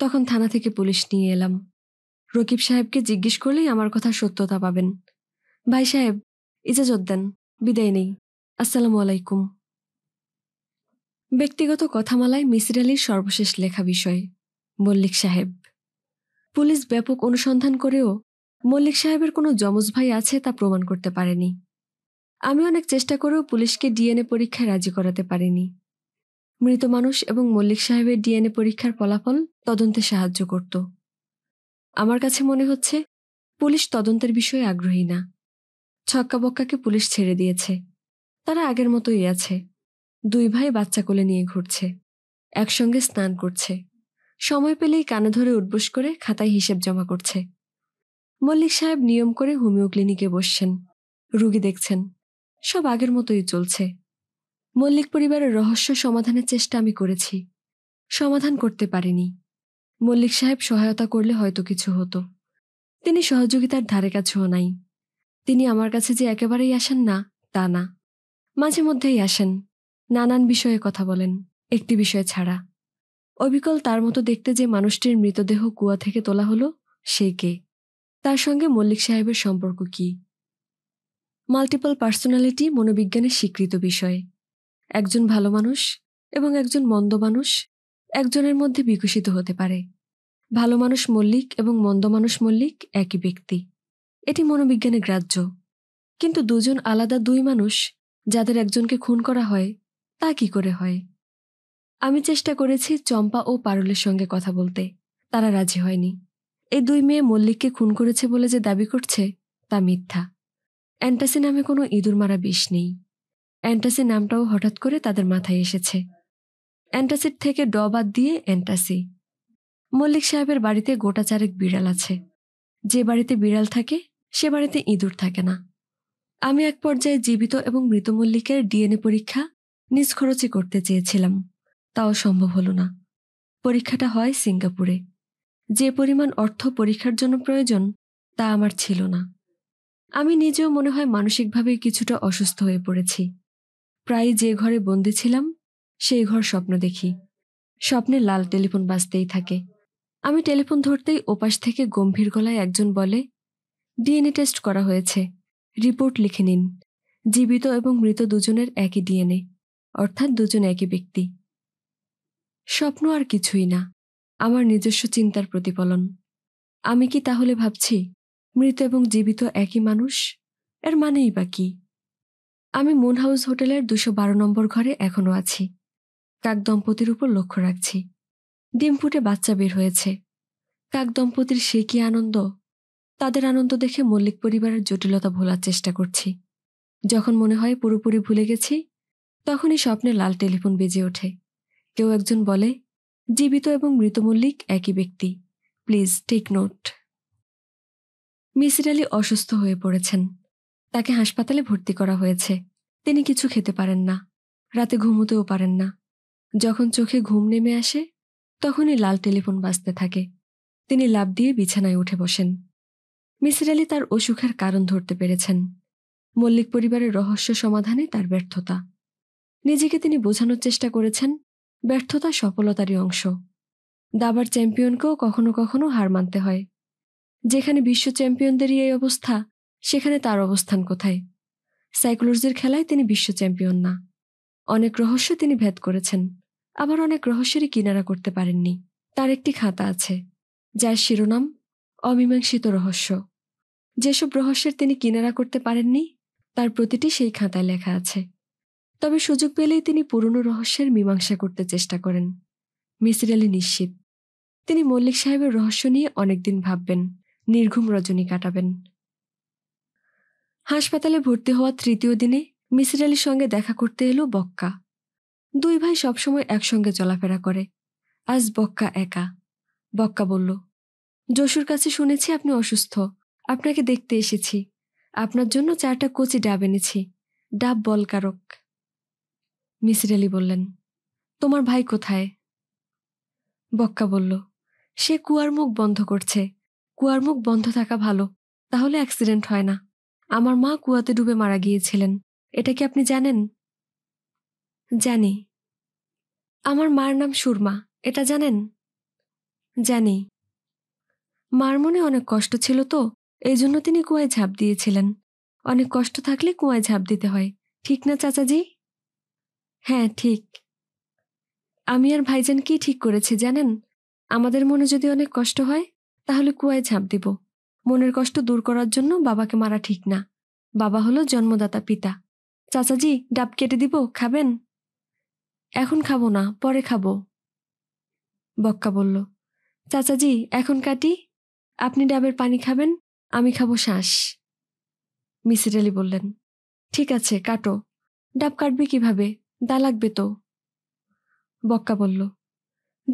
তখন থানা থেকে পুলিশ নিয়ে এলাম রকিব সাহেবকে জিজ্ঞেস করলেই আমার কথা সত্যতা পাবেন ভাই সাহেব ইজাজত দেন বিদায় নেই আসসালামু আলাইকুম ব্যক্তিগত কথামালায় মিসির আলীর সর্বশেষ লেখা বিষয় মল্লিক সাহেব পুলিশ ব্যাপক অনুসন্ধান করেও মল্লিক সাহেবের কোনো যমজ ভাই আছে তা প্রমাণ করতে পারেনি আমি অনেক চেষ্টা করেও পুলিশকে ডিএনএ পরীক্ষায় রাজি করাতে পারিনি মৃত মানুষ এবং মল্লিক সাহেবের ডিএনএ পরীক্ষার ফলাফল তদন্তে সাহায্য করত আমার কাছে মনে হচ্ছে পুলিশ তদন্তের বিষয়ে আগ্রহী না ছক্কাবক্কাকে পুলিশ ছেড়ে দিয়েছে তারা আগের মতোই আছে দুই ভাই বাচ্চা কোলে নিয়ে ঘুরছে একসঙ্গে স্নান করছে সময় পেলেই কানে ধরে উঠবোস করে খাতায় হিসেব জমা করছে মল্লিক সাহেব নিয়ম করে হোমিও ক্লিনিকে বসছেন রুগী দেখছেন সব আগের মতোই চলছে মল্লিক পরিবারের রহস্য সমাধানের চেষ্টা আমি করেছি সমাধান করতে পারিনি মল্লিক সাহেব সহায়তা করলে হয়তো কিছু হতো তিনি সহযোগিতার ধারে কাছেও নাই তিনি আমার কাছে যে একেবারেই আসেন না তা না মাঝে মধ্যেই আসেন নানান বিষয়ে কথা বলেন একটি বিষয় ছাড়া অবিকল তার মতো দেখতে যে মানুষটির মৃতদেহ কুয়া থেকে তোলা হলো সে কে তার সঙ্গে মল্লিক সাহেবের সম্পর্ক কি মাল্টিপল পার্সোনালিটি মনোবিজ্ঞানের স্বীকৃত বিষয় একজন ভালো মানুষ এবং একজন মন্দ মানুষ একজনের মধ্যে বিকশিত হতে পারে ভালো মানুষ মল্লিক এবং মন্দ মানুষ মল্লিক একই ব্যক্তি এটি মনোবিজ্ঞানে গ্রাহ্য কিন্তু দুজন আলাদা দুই মানুষ যাদের একজনকে খুন করা হয় তা কি করে হয় আমি চেষ্টা করেছি চম্পা ও পারুলের সঙ্গে কথা বলতে তারা রাজি হয়নি এই দুই মেয়ে মল্লিককে খুন করেছে বলে যে দাবি করছে তা মিথ্যা অ্যান্টাসি নামে কোনো ইঁদুর মারা বিষ নেই অ্যান্টাসি নামটাও হঠাৎ করে তাদের মাথায় এসেছে অ্যান্টাসিড থেকে ড বাদ দিয়ে অ্যান্টাসি মল্লিক সাহেবের বাড়িতে গোটা চারেক বিড়াল আছে যে বাড়িতে বিড়াল থাকে সে বাড়িতে ইঁদুর থাকে না আমি এক পর্যায়ে জীবিত এবং মৃত মল্লিকের ডিএনএ পরীক্ষা নিজ খরচে করতে চেয়েছিলাম তাও সম্ভব হলো না পরীক্ষাটা হয় সিঙ্গাপুরে যে পরিমাণ অর্থ পরীক্ষার জন্য প্রয়োজন তা আমার ছিল না আমি নিজেও মনে হয় মানসিকভাবে কিছুটা অসুস্থ হয়ে পড়েছি প্রায় যে ঘরে বন্দি ছিলাম সেই ঘর স্বপ্ন দেখি স্বপ্নে লাল টেলিফোন বাজতেই থাকে আমি টেলিফোন ধরতেই ওপাশ থেকে গম্ভীর গলায় একজন বলে ডিএনএ টেস্ট করা হয়েছে রিপোর্ট লিখে নিন জীবিত এবং মৃত দুজনের একই ডিএনএ অর্থাৎ দুজন একই ব্যক্তি স্বপ্ন আর কিছুই না আমার নিজস্ব চিন্তার প্রতিফলন আমি কি তাহলে ভাবছি মৃত এবং জীবিত একই মানুষ এর মানেই বা কি আমি মুন হাউস হোটেলের দুশো বারো নম্বর ঘরে এখনও আছি কাক দম্পতির উপর লক্ষ্য রাখছি ডিম ফুটে বাচ্চা বের হয়েছে কাক দম্পতির সে কি আনন্দ তাদের আনন্দ দেখে মল্লিক পরিবারের জটিলতা ভোলার চেষ্টা করছি যখন মনে হয় পুরোপুরি ভুলে গেছি তখনই স্বপ্নে লাল টেলিফোন বেজে ওঠে কেউ একজন বলে জীবিত এবং মৃত মল্লিক একই ব্যক্তি please take note Misir Ali অসুস্থ হয়ে পড়েছেন তাকে হাসপাতালে ভর্তি করা হয়েছে তিনি কিছু খেতে পারেন না রাতে ঘুমোতেও পারেন না যখন চোখে ঘুম নেমে আসে তখনই লাল টেলিফোন বাজতে থাকে তিনি লাভ দিয়ে বিছানায় উঠে বসেন মিসির আলী তার অসুখের কারণ ধরতে পেরেছেন মল্লিক পরিবারের রহস্য সমাধানে তার ব্যর্থতা নিজেকে তিনি বোঝানোর চেষ্টা করেছেন ব্যর্থতা সফলতারই অংশ দাবার চ্যাম্পিয়নকেও কখনো কখনো হার মানতে হয় যেখানে বিশ্ব চ্যাম্পিয়নদেরই এই অবস্থা সেখানে তার অবস্থান কোথায় সাইকোলজির খেলায় তিনি বিশ্ব চ্যাম্পিয়ন না অনেক রহস্য তিনি ভেদ করেছেন আবার অনেক রহস্যেরই কিনারা করতে পারেননি তার একটি খাতা আছে যার শিরোনাম অমীমাংসিত রহস্য যেসব রহস্যের তিনি কিনারা করতে পারেননি তার প্রতিটি সেই খাতায় লেখা আছে তবে সুযোগ পেলেই তিনি পুরনো রহস্যের মীমাংসা করতে চেষ্টা করেন মিসির আলী নিশ্চিত তিনি মল্লিক সাহেবের রহস্য নিয়ে অনেকদিন ভাববেন নির্ঘুম রজনী কাটাবেন হাসপাতালে ভর্তি হওয়ার তৃতীয় দিনে মিসির আলীর সঙ্গে দেখা করতে এলো বক্কা দুই ভাই সবসময় একসঙ্গে চলাফেরা করে আজ বক্কা একা বক্কা বলল যশুর কাছে শুনেছি আপনি অসুস্থ আপনাকে দেখতে এসেছি আপনার জন্য চারটা কচি ডাব এনেছি ডাব বলকারক মিসির আলি বললেন তোমার ভাই কোথায় বক্কা বলল সে কুয়ার মুখ বন্ধ করছে কুয়ার মুখ বন্ধ থাকা ভালো তাহলে অ্যাক্সিডেন্ট হয় না আমার মা কুয়াতে ডুবে মারা গিয়েছিলেন এটা কি আপনি জানেন জানি আমার মার নাম সুরমা এটা জানেন জানি মার মনে অনেক কষ্ট ছিল তো এই জন্য তিনি কুয়ায় ঝাঁপ দিয়েছিলেন অনেক কষ্ট থাকলে কুয়ায় ঝাঁপ দিতে হয় ঠিক না চাচাজি হ্যাঁ ঠিক আমি আর ভাইজান কি ঠিক করেছি জানেন আমাদের মনে যদি অনেক কষ্ট হয় তাহলে কুয়ায় ঝাঁপ দিব মনের কষ্ট দূর করার জন্য বাবাকে মারা ঠিক না বাবা হলো জন্মদাতা পিতা চাচাজি ডাব কেটে দিব খাবেন এখন খাবো না পরে খাবো বক্কা বলল চাচাজি এখন কাটি আপনি ডাবের পানি খাবেন আমি খাবো শ্বাস মিসির আলি বললেন ঠিক আছে কাটো ডাব কাটবে কিভাবে দা লাগবে তো বক্কা বলল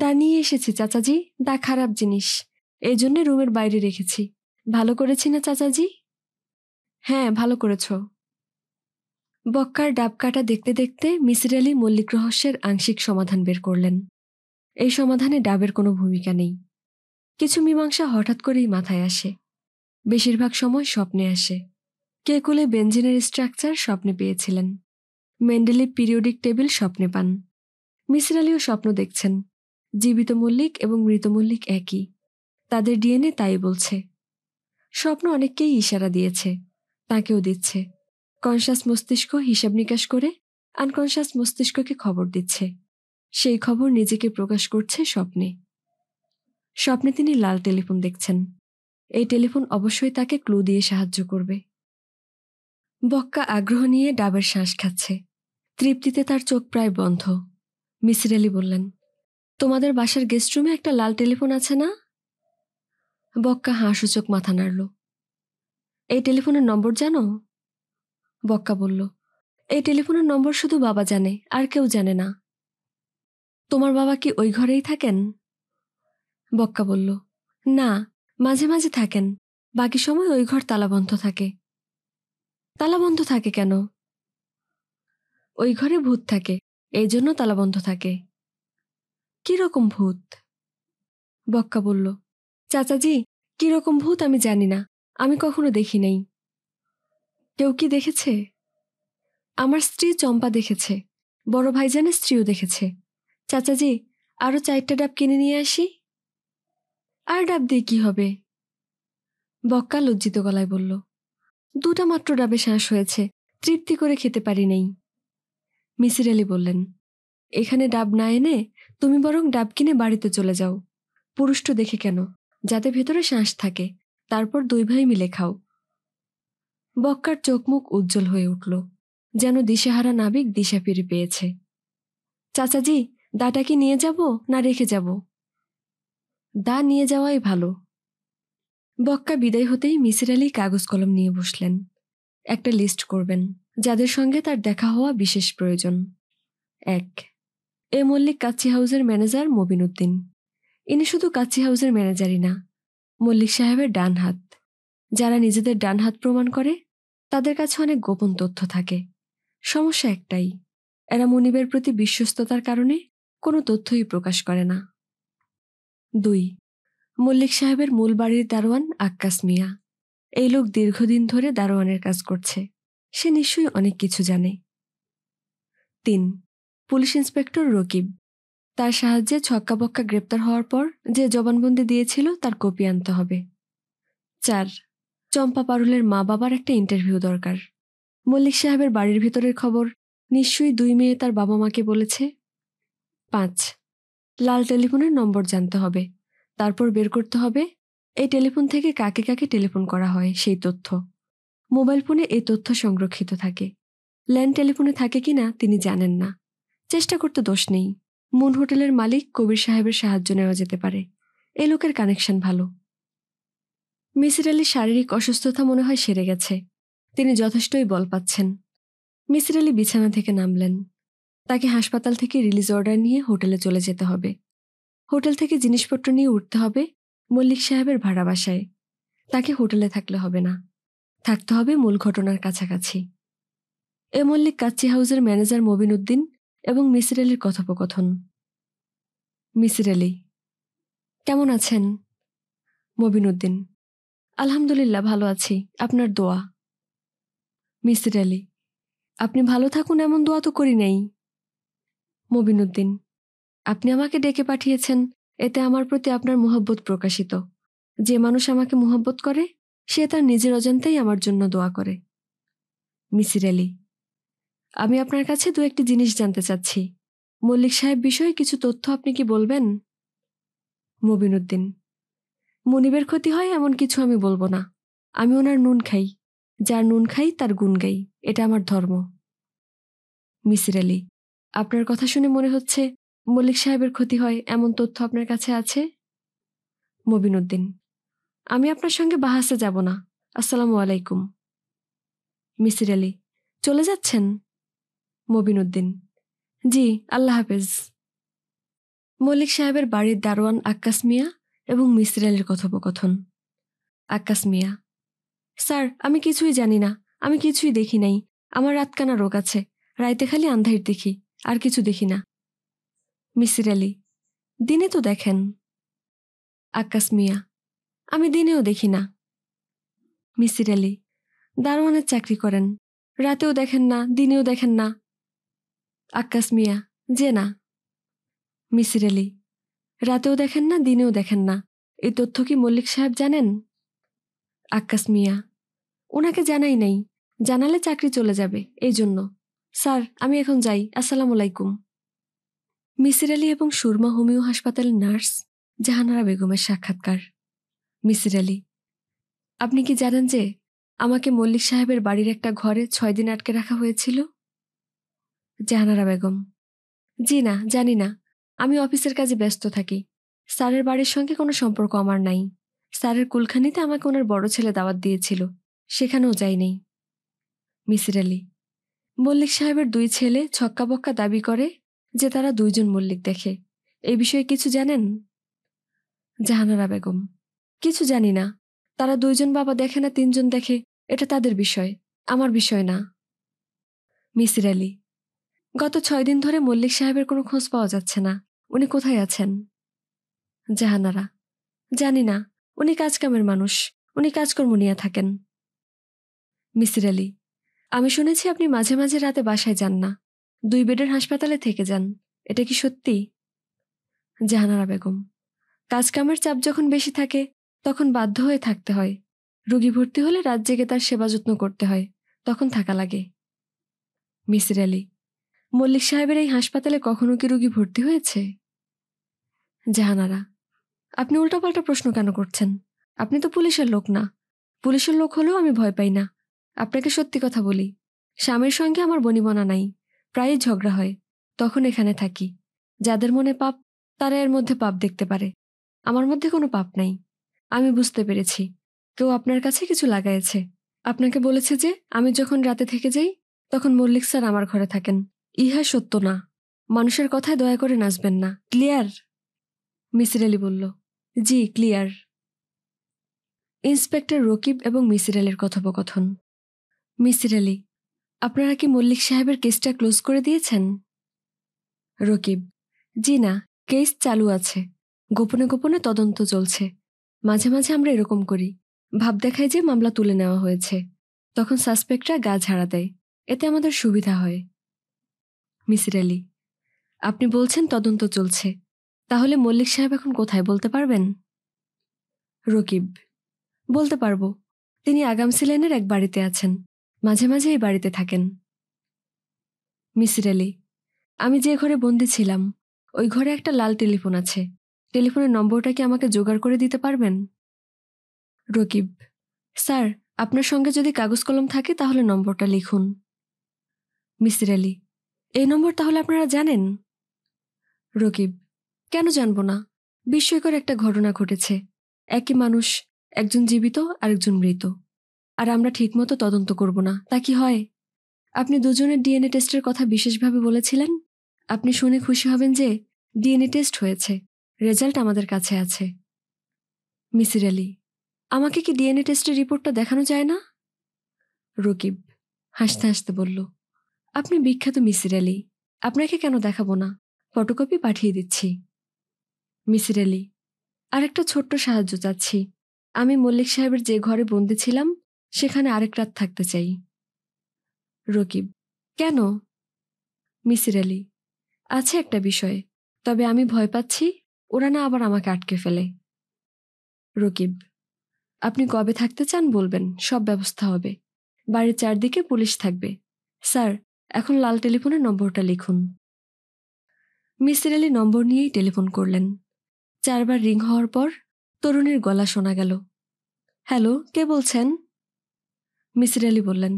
দা নিয়ে এসেছি চাচাজি দা খারাপ জিনিস এই জন্যে রুমের বাইরে রেখেছি ভালো করেছি না চাচাজি হ্যাঁ ভালো করেছো বক্কার ডাবকাটা দেখতে দেখতে মিসির আলী মল্লিক রহস্যের আংশিক সমাধান বের করলেন এই সমাধানে ডাবের কোনো ভূমিকা নেই কিছু মীমাংসা হঠাৎ করেই মাথায় আসে বেশিরভাগ সময় স্বপ্নে আসে কেকুলে বেঞ্জিনের স্ট্রাকচার স্বপ্নে পেয়েছিলেন মেন্ডেলি পিরিয়ডিক টেবিল স্বপ্নে পান মিসির আলীও স্বপ্ন দেখছেন জীবিত মল্লিক এবং মৃত মল্লিক একই তাদের ডিএনএ তাই বলছে স্বপ্ন অনেককেই ইশারা দিয়েছে তাকেও দিচ্ছে কনসাস মস্তিষ্ক হিসাব নিকাশ করে আনকনসাস মস্তিষ্ককে খবর দিচ্ছে সেই খবর নিজেকে প্রকাশ করছে স্বপ্নে স্বপ্নে তিনি লাল টেলিফোন দেখছেন এই টেলিফোন অবশ্যই তাকে ক্লু দিয়ে সাহায্য করবে বক্কা আগ্রহ নিয়ে ডাবের শ্বাস খাচ্ছে তৃপ্তিতে তার চোখ প্রায় বন্ধ মিসির আলি বললেন তোমাদের বাসার গেস্ট রুমে একটা লাল টেলিফোন আছে না বক্কা চোখ মাথা নাড়ল এই টেলিফোনের নম্বর জানো বক্কা বলল এই টেলিফোনের নম্বর শুধু বাবা জানে আর কেউ জানে না তোমার বাবা কি ওই ঘরেই থাকেন বক্কা বলল না মাঝে মাঝে থাকেন বাকি সময় ওই ঘর তালাবন্ধ থাকে তালাবন্ধ থাকে কেন ওই ঘরে ভূত থাকে এই জন্য তালাবন্ধ থাকে কিরকম ভূত বক্কা বলল চাচাজি কিরকম ভূত আমি জানি না আমি কখনো দেখি নাই কেউ কি দেখেছে আমার স্ত্রী চম্পা দেখেছে বড় ভাইজানের স্ত্রীও দেখেছে চাচাজি আরও চারটা ডাব কিনে নিয়ে আসি আর ডাব দিয়ে কি হবে বক্কা লজ্জিত গলায় বলল দুটা মাত্র ডাবে শ্বাস হয়েছে তৃপ্তি করে খেতে পারি নেই মিসির আলী বললেন এখানে ডাব না এনে তুমি বরং ডাব কিনে বাড়িতে চলে যাও পুরুষটো দেখে কেন যাতে ভেতরে শ্বাস থাকে তারপর দুই ভাই মিলে খাও বক্কার চোখমুখ উজ্জ্বল হয়ে উঠল যেন দিশেহারা নাবিক দিশা ফিরে পেয়েছে চাচাজি দাটা কি নিয়ে যাব না রেখে যাব দা নিয়ে যাওয়াই ভালো বক্কা বিদায় হতেই মিসির আলী কাগজ কলম নিয়ে বসলেন একটা লিস্ট করবেন যাদের সঙ্গে তার দেখা হওয়া বিশেষ প্রয়োজন এক এ মল্লিক কাচ্চি হাউসের ম্যানেজার মবিন উদ্দিন ইনি শুধু কাচ্চি হাউসের ম্যানেজারই না মল্লিক সাহেবের ডান হাত যারা নিজেদের ডান হাত প্রমাণ করে তাদের কাছে অনেক গোপন তথ্য থাকে সমস্যা একটাই এরা মনিবের প্রতি বিশ্বস্ততার কারণে কোনো তথ্যই প্রকাশ করে না দুই মল্লিক সাহেবের মূল বাড়ির দারোয়ান আক্কাস মিয়া এই লোক দীর্ঘদিন ধরে দারোয়ানের কাজ করছে সে নিশ্চয়ই অনেক কিছু জানে তিন পুলিশ ইন্সপেক্টর রকিব তার সাহায্যে ছক্কাবক্কা গ্রেপ্তার হওয়ার পর যে জবানবন্দি দিয়েছিল তার কপি আনতে হবে চার চম্পা পারুলের মা বাবার একটা ইন্টারভিউ দরকার মল্লিক সাহেবের বাড়ির ভিতরের খবর নিশ্চয়ই দুই মেয়ে তার বাবা মাকে বলেছে পাঁচ লাল টেলিফোনের নম্বর জানতে হবে তারপর বের করতে হবে এই টেলিফোন থেকে কাকে কাকে টেলিফোন করা হয় সেই তথ্য মোবাইল ফোনে এই তথ্য সংরক্ষিত থাকে ল্যান্ড টেলিফোনে থাকে কি না তিনি জানেন না চেষ্টা করতে দোষ নেই মুন হোটেলের মালিক কবির সাহেবের সাহায্য নেওয়া যেতে পারে এ লোকের কানেকশন ভালো মিসির আলির শারীরিক অসুস্থতা মনে হয় সেরে গেছে তিনি যথেষ্টই বল পাচ্ছেন মিসির আলী বিছানা থেকে নামলেন তাকে হাসপাতাল থেকে রিলিজ অর্ডার নিয়ে হোটেলে চলে যেতে হবে হোটেল থেকে জিনিসপত্র নিয়ে উঠতে হবে মল্লিক সাহেবের ভাড়া বাসায় তাকে হোটেলে থাকলে হবে না থাকতে হবে মূল ঘটনার কাছাকাছি এ মল্লিক কাচ্চি হাউসের ম্যানেজার মবিন উদ্দিন এবং মিসির আলির কথোপকথন মিসির আলী কেমন আছেন মবিন উদ্দিন আলহামদুলিল্লাহ ভালো আছি আপনার দোয়া মিসির আলী আপনি ভালো থাকুন এমন দোয়া তো করি নাই মবিনুদ্দিন আপনি আমাকে ডেকে পাঠিয়েছেন এতে আমার প্রতি আপনার মোহব্বত প্রকাশিত যে মানুষ আমাকে মোহব্বত করে সে তার নিজের অজান্তেই আমার জন্য দোয়া করে মিসির আলী আমি আপনার কাছে দু একটি জিনিস জানতে চাচ্ছি মল্লিক সাহেব বিষয়ে কিছু তথ্য আপনি কি বলবেন মবিনুদ্দিন মনিবের ক্ষতি হয় এমন কিছু আমি বলবো না আমি ওনার নুন খাই যার নুন খাই তার গুণ গাই এটা আমার ধর্ম মিসির আলী আপনার কথা শুনে মনে হচ্ছে মল্লিক সাহেবের ক্ষতি হয় এমন তথ্য আপনার কাছে আছে মবিনুদ্দিন আমি আপনার সঙ্গে বাহাসে যাব না আসসালামু আলাইকুম মিসির আলী চলে যাচ্ছেন মবিনুদ্দিন জি আল্লাহ হাফেজ মল্লিক সাহেবের বাড়ির দারোয়ান আক্কাস মিয়া এবং মিসির আলির কথোপকথন আকাশ মিয়া স্যার আমি কিছুই জানি না আমি কিছুই দেখি নাই আমার রাতকানা রোগ আছে রাইতে খালি আন্ধার দেখি আর কিছু দেখি না মিসির আলি দিনে তো দেখেন আকাশ মিয়া আমি দিনেও দেখি না মিসির আলী দারোয়ানের চাকরি করেন রাতেও দেখেন না দিনেও দেখেন না আকাশ মিয়া যে না মিসির আলী রাতেও দেখেন না দিনেও দেখেন না এই তথ্য কি মল্লিক সাহেব জানেন আকাশ মিয়া ওনাকে জানাই নাই জানালে চাকরি চলে যাবে এই জন্য স্যার আমি এখন যাই আসসালাম আলাইকুম মিসির আলী এবং সুরমা হোমিও হাসপাতালের নার্স জাহানারা বেগমের সাক্ষাৎকার মিসির আলী আপনি কি জানেন যে আমাকে মল্লিক সাহেবের বাড়ির একটা ঘরে ছয় দিন আটকে রাখা হয়েছিল জাহানারা বেগম জি না জানি না আমি অফিসের কাজে ব্যস্ত থাকি স্যারের বাড়ির সঙ্গে কোনো সম্পর্ক আমার নাই স্যারের কুলখানিতে আমাকে ওনার বড় ছেলে দাওয়াত দিয়েছিল সেখানেও নেই মিসির আলী মল্লিক সাহেবের দুই ছেলে ছক্কা বক্কা দাবি করে যে তারা দুইজন মল্লিক দেখে এ বিষয়ে কিছু জানেন জাহানারা বেগম কিছু জানি না তারা দুইজন বাবা দেখে না তিনজন দেখে এটা তাদের বিষয় আমার বিষয় না মিসির আলী গত ছয় দিন ধরে মল্লিক সাহেবের কোনো খোঁজ পাওয়া যাচ্ছে না উনি কোথায় আছেন জাহানারা জানি না উনি কাজকামের মানুষ উনি কাজকর্ম নিয়ে থাকেন মিসির আলী আমি শুনেছি আপনি মাঝে মাঝে রাতে বাসায় যান না দুই বেডের হাসপাতালে থেকে যান এটা কি সত্যি জাহানারা বেগম কাজকামের চাপ যখন বেশি থাকে তখন বাধ্য হয়ে থাকতে হয় রুগী ভর্তি হলে রাত জেগে তার সেবা যত্ন করতে হয় তখন থাকা লাগে মিসির আলী মল্লিক সাহেবের এই হাসপাতালে কখনো কি রুগী ভর্তি হয়েছে জাহানারা আপনি উল্টোপাল্টা প্রশ্ন কেন করছেন আপনি তো পুলিশের লোক না পুলিশের লোক হলেও আমি ভয় পাই না আপনাকে সত্যি কথা বলি স্বামীর সঙ্গে আমার বনিবনা নাই প্রায়ই ঝগড়া হয় তখন এখানে থাকি যাদের মনে পাপ তারা এর মধ্যে পাপ দেখতে পারে আমার মধ্যে কোনো পাপ নাই আমি বুঝতে পেরেছি কেউ আপনার কাছে কিছু লাগাইছে আপনাকে বলেছে যে আমি যখন রাতে থেকে যাই তখন মল্লিক স্যার আমার ঘরে থাকেন ইহা সত্য না মানুষের কথায় দয়া করে নাচবেন না ক্লিয়ার মিসির আলী বলল জি ক্লিয়ার ইন্সপেক্টর রকিব এবং মিসির আলীর কথোপকথন মিসির আলী আপনারা কি মল্লিক সাহেবের কেসটা ক্লোজ করে দিয়েছেন রকিব জি না কেস চালু আছে গোপনে গোপনে তদন্ত চলছে মাঝে মাঝে আমরা এরকম করি ভাব দেখায় যে মামলা তুলে নেওয়া হয়েছে তখন সাসপেক্টরা গা ঝাড়া দেয় এতে আমাদের সুবিধা হয় মিসির আলি আপনি বলছেন তদন্ত চলছে তাহলে মল্লিক সাহেব এখন কোথায় বলতে পারবেন রকিব বলতে পারবো তিনি আগাম সিলেনের এক বাড়িতে আছেন মাঝে মাঝে এই বাড়িতে থাকেন মিসির আলি আমি যে ঘরে বন্দি ছিলাম ওই ঘরে একটা লাল টেলিফোন আছে টেলিফোনের নম্বরটা কি আমাকে জোগাড় করে দিতে পারবেন রকিব স্যার আপনার সঙ্গে যদি কাগজ কলম থাকে তাহলে নম্বরটা লিখুন মিসির আলী এই নম্বর তাহলে আপনারা জানেন রকিব কেন জানব না বিস্ময়কর একটা ঘটনা ঘটেছে একই মানুষ একজন জীবিত আরেকজন মৃত আর আমরা ঠিকমতো তদন্ত করব না তা কি হয় আপনি দুজনের ডিএনএ টেস্টের কথা বিশেষভাবে বলেছিলেন আপনি শুনে খুশি হবেন যে ডিএনএ টেস্ট হয়েছে রেজাল্ট আমাদের কাছে আছে মিসির আলী আমাকে কি ডিএনএ টেস্টের রিপোর্টটা দেখানো যায় না রকিব হাসতে হাসতে বলল আপনি বিখ্যাত মিসির আলি আপনাকে কেন দেখাবো না ফটোকপি পাঠিয়ে দিচ্ছি মিসির আলি আরেকটা ছোট্ট সাহায্য চাচ্ছি আমি মল্লিক সাহেবের যে ঘরে বন্দি ছিলাম সেখানে আরেক রাত থাকতে চাই রকিব কেন মিসির আলি আছে একটা বিষয় তবে আমি ভয় পাচ্ছি ওরা না আবার আমাকে আটকে ফেলে রকিব আপনি কবে থাকতে চান বলবেন সব ব্যবস্থা হবে বাড়ির চারদিকে পুলিশ থাকবে স্যার এখন লাল টেলিফোনের নম্বরটা লিখুন মিসির আলি নম্বর নিয়েই টেলিফোন করলেন চারবার রিং হওয়ার পর তরুণীর গলা শোনা গেল হ্যালো কে বলছেন মিসির আলি বললেন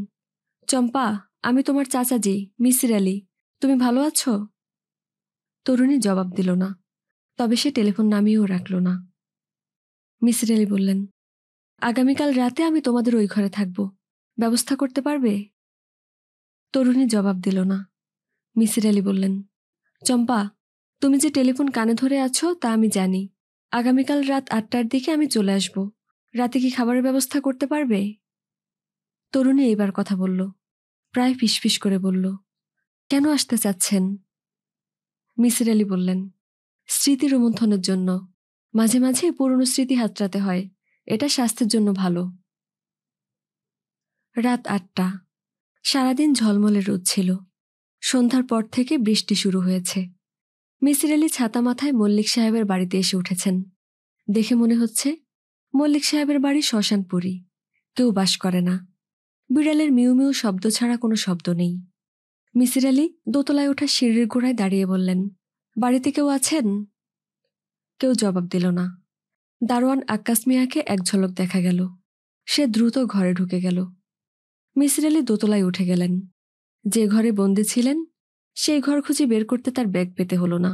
চম্পা আমি তোমার চাচাজি মিসির আলি তুমি ভালো আছো তরুণী জবাব দিল না তবে সে টেলিফোন নামিয়েও রাখল না মিসির আলী বললেন আগামীকাল রাতে আমি তোমাদের ওই ঘরে থাকব ব্যবস্থা করতে পারবে তরুণী জবাব দিল না মিসির আলী বললেন চম্পা তুমি যে টেলিফোন কানে ধরে আছো তা আমি জানি আগামীকাল রাত আটটার দিকে আমি চলে আসব রাতে কি খাবারের ব্যবস্থা করতে পারবে তরুণী এইবার কথা বলল প্রায় ফিসফিস করে বলল কেন আসতে চাচ্ছেন মিসির আলী বললেন স্মৃতি রোমন্থনের জন্য মাঝে মাঝে পুরনো স্মৃতি হাতড়াতে হয় এটা স্বাস্থ্যের জন্য ভালো রাত আটটা সারাদিন ঝলমলে রোদ ছিল সন্ধ্যার পর থেকে বৃষ্টি শুরু হয়েছে মিসির আলী ছাতা মাথায় মল্লিক সাহেবের বাড়িতে এসে উঠেছেন দেখে মনে হচ্ছে মল্লিক সাহেবের বাড়ি শ্মশানপুরী কেউ বাস করে না বিড়ালের মিউ মিউ শব্দ ছাড়া কোনো শব্দ নেই মিসির আলী দোতলায় ওঠা সিঁড়ির গোড়ায় দাঁড়িয়ে বললেন বাড়িতে কেউ আছেন কেউ জবাব দিল না দারোয়ান আকাশ মিয়াকে এক ঝলক দেখা গেল সে দ্রুত ঘরে ঢুকে গেল মিসির আলি দোতলায় উঠে গেলেন যে ঘরে বন্দী ছিলেন সেই ঘর খুঁজে বের করতে তার ব্যাগ পেতে হলো না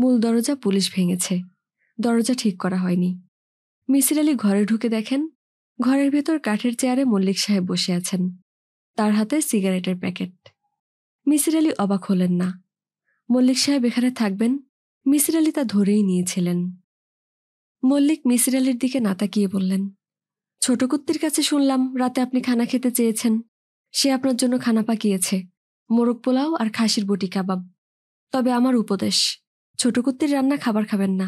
মূল দরজা পুলিশ ভেঙেছে দরজা ঠিক করা হয়নি মিসির আলি ঘরে ঢুকে দেখেন ঘরের ভেতর কাঠের চেয়ারে মল্লিক সাহেব বসে আছেন তার হাতে সিগারেটের প্যাকেট মিসির আলি অবাক হলেন না মল্লিক সাহেব এখানে থাকবেন মিসির আলি তা ধরেই নিয়েছিলেন মল্লিক মিসির আলির দিকে না তাকিয়ে বললেন ছোট কুত্তির কাছে শুনলাম রাতে আপনি খানা খেতে চেয়েছেন সে আপনার জন্য খানা পাকিয়েছে মোরগ পোলাও আর খাসির বটি কাবাব তবে আমার উপদেশ ছোট কুত্তির রান্না খাবার খাবেন না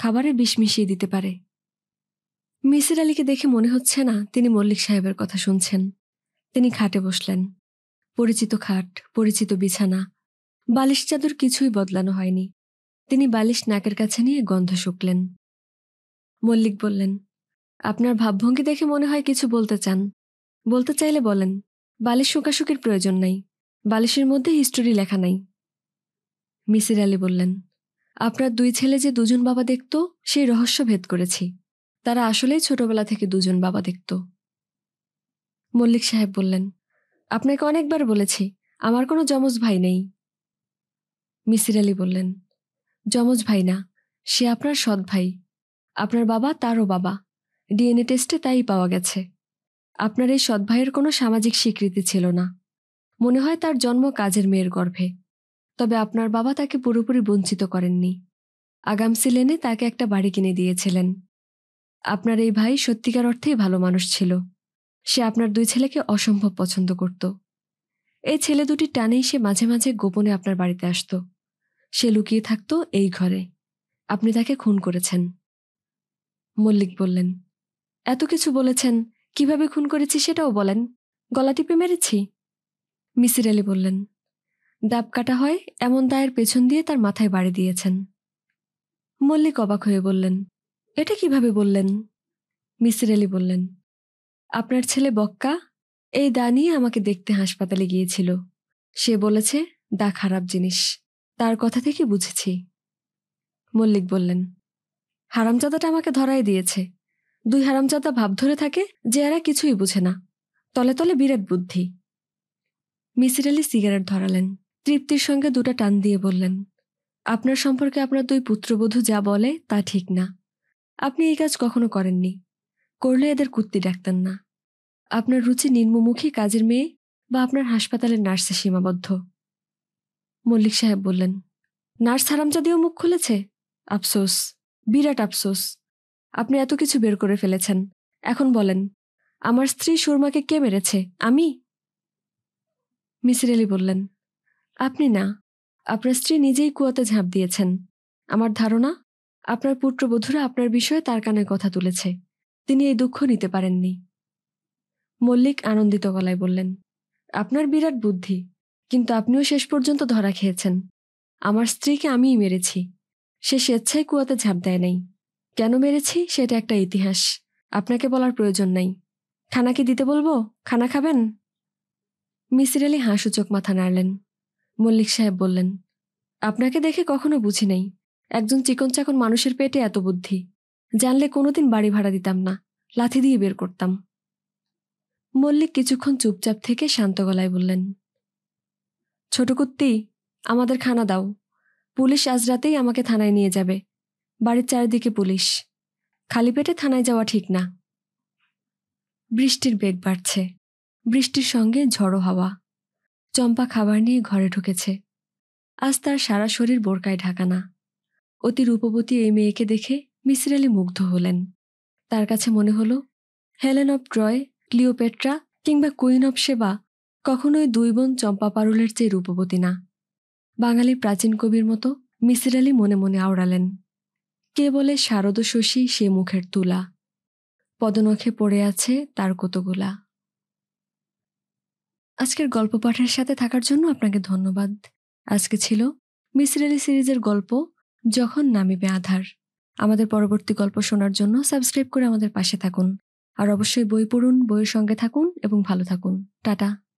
খাবারে বিষ মিশিয়ে দিতে পারে মিসির আলীকে দেখে মনে হচ্ছে না তিনি মল্লিক সাহেবের কথা শুনছেন তিনি খাটে বসলেন পরিচিত খাট পরিচিত বিছানা বালিশ চাদর কিছুই বদলানো হয়নি তিনি বালিশ নাকের কাছে নিয়ে গন্ধ শুকলেন মল্লিক বললেন আপনার ভাবভঙ্গি দেখে মনে হয় কিছু বলতে চান বলতে চাইলে বলেন বালিশ শোকাশুকির প্রয়োজন নাই বালিশের মধ্যে হিস্টোরি লেখা নাই মিসির আলী বললেন আপনার দুই ছেলে যে দুজন বাবা দেখত সেই রহস্য ভেদ করেছি তারা আসলেই ছোটবেলা থেকে দুজন বাবা দেখত মল্লিক সাহেব বললেন আপনাকে অনেকবার বলেছি আমার কোনো যমজ ভাই নেই মিসির আলী বললেন যমজ ভাই না সে আপনার সৎ ভাই আপনার বাবা তারও বাবা ডিএনএ টেস্টে তাই পাওয়া গেছে আপনার এই ভাইয়ের কোনো সামাজিক স্বীকৃতি ছিল না মনে হয় তার জন্ম কাজের মেয়ের গর্ভে তবে আপনার বাবা তাকে পুরোপুরি বঞ্চিত করেননি আগাম লেনে তাকে একটা বাড়ি কিনে দিয়েছিলেন আপনার এই ভাই সত্যিকার অর্থেই ভালো মানুষ ছিল সে আপনার দুই ছেলেকে অসম্ভব পছন্দ করত এই ছেলে দুটি টানেই সে মাঝে মাঝে গোপনে আপনার বাড়িতে আসত সে লুকিয়ে থাকত এই ঘরে আপনি তাকে খুন করেছেন মল্লিক বললেন এত কিছু বলেছেন কিভাবে খুন করেছি সেটাও বলেন গলা টিপে মেরেছি মিসির আলী বললেন ডাব কাটা হয় এমন দায়ের পেছন দিয়ে তার মাথায় বাড়ি দিয়েছেন মল্লিক অবাক হয়ে বললেন এটা কিভাবে বললেন মিসির আলী বললেন আপনার ছেলে বক্কা এই দা নিয়ে আমাকে দেখতে হাসপাতালে গিয়েছিল সে বলেছে দা খারাপ জিনিস তার কথা থেকে বুঝেছি মল্লিক বললেন হারামজাদাটা আমাকে ধরাই দিয়েছে দুই হারামজাদা ভাব ধরে থাকে যে এরা কিছুই বুঝে না তলে তলে বিরাট বুদ্ধি মিসির আলি সিগারেট ধরালেন তৃপ্তির সঙ্গে দুটা টান দিয়ে বললেন আপনার সম্পর্কে আপনার দুই পুত্রবধূ যা বলে তা ঠিক না আপনি এই কাজ কখনো করেননি করলে এদের কুত্তি ডাকতেন না আপনার রুচি নিম্নমুখী কাজের মেয়ে বা আপনার হাসপাতালের নার্সে সীমাবদ্ধ মল্লিক সাহেব বললেন নার্স হারামজাদিও মুখ খুলেছে আফসোস বিরাট আফসোস আপনি এত কিছু বের করে ফেলেছেন এখন বলেন আমার স্ত্রী সুরমাকে কে মেরেছে আমি মিসির আলি বললেন আপনি না আপনার স্ত্রী নিজেই কুয়াতে ঝাঁপ দিয়েছেন আমার ধারণা আপনার পুত্রবধূরা আপনার বিষয়ে তার কানে কথা তুলেছে তিনি এই দুঃখ নিতে পারেননি মল্লিক আনন্দিত গলায় বললেন আপনার বিরাট বুদ্ধি কিন্তু আপনিও শেষ পর্যন্ত ধরা খেয়েছেন আমার স্ত্রীকে আমিই মেরেছি সে স্বেচ্ছায় কুয়াতে ঝাঁপ দেয় নাই কেন মেরেছি সেটা একটা ইতিহাস আপনাকে বলার প্রয়োজন নাই খানা কি দিতে বলবো খানা খাবেন মিসির আলী হাঁসুচোখ মাথা নাড়লেন মল্লিক সাহেব বললেন আপনাকে দেখে কখনো বুঝি নাই একজন চিকন চাকন মানুষের পেটে এত বুদ্ধি জানলে কোনোদিন বাড়ি ভাড়া দিতাম না লাথি দিয়ে বের করতাম মল্লিক কিছুক্ষণ চুপচাপ থেকে শান্ত গলায় বললেন ছোট কুত্তি আমাদের খানা দাও পুলিশ আজ রাতেই আমাকে থানায় নিয়ে যাবে বাড়ির চারিদিকে পুলিশ খালি পেটে থানায় যাওয়া ঠিক না বৃষ্টির বেগ বাড়ছে বৃষ্টির সঙ্গে ঝড়ো হাওয়া চম্পা খাবার নিয়ে ঘরে ঢুকেছে আজ তার সারা শরীর বোরকায় ঢাকা না অতি রূপবতী এই মেয়েকে দেখে মিসির আলী মুগ্ধ হলেন তার কাছে মনে হল হেলেন অব ট্রয় ক্লিওপেট্রা কিংবা কুইন অব সেবা কখনোই দুই বোন চম্পা পারুলের চেয়ে রূপবতী না বাঙালি প্রাচীন কবির মতো মিসির আলী মনে মনে আওড়ালেন কে বলে শশী সে মুখের তুলা পদনখে পড়ে আছে তার কতগুলা আজকের গল্প পাঠের সাথে থাকার জন্য আপনাকে ধন্যবাদ আজকে ছিল মিসরেলি সিরিজের গল্প যখন নামিবে আধার আমাদের পরবর্তী গল্প শোনার জন্য সাবস্ক্রাইব করে আমাদের পাশে থাকুন আর অবশ্যই বই পড়ুন বইয়ের সঙ্গে থাকুন এবং ভালো থাকুন টাটা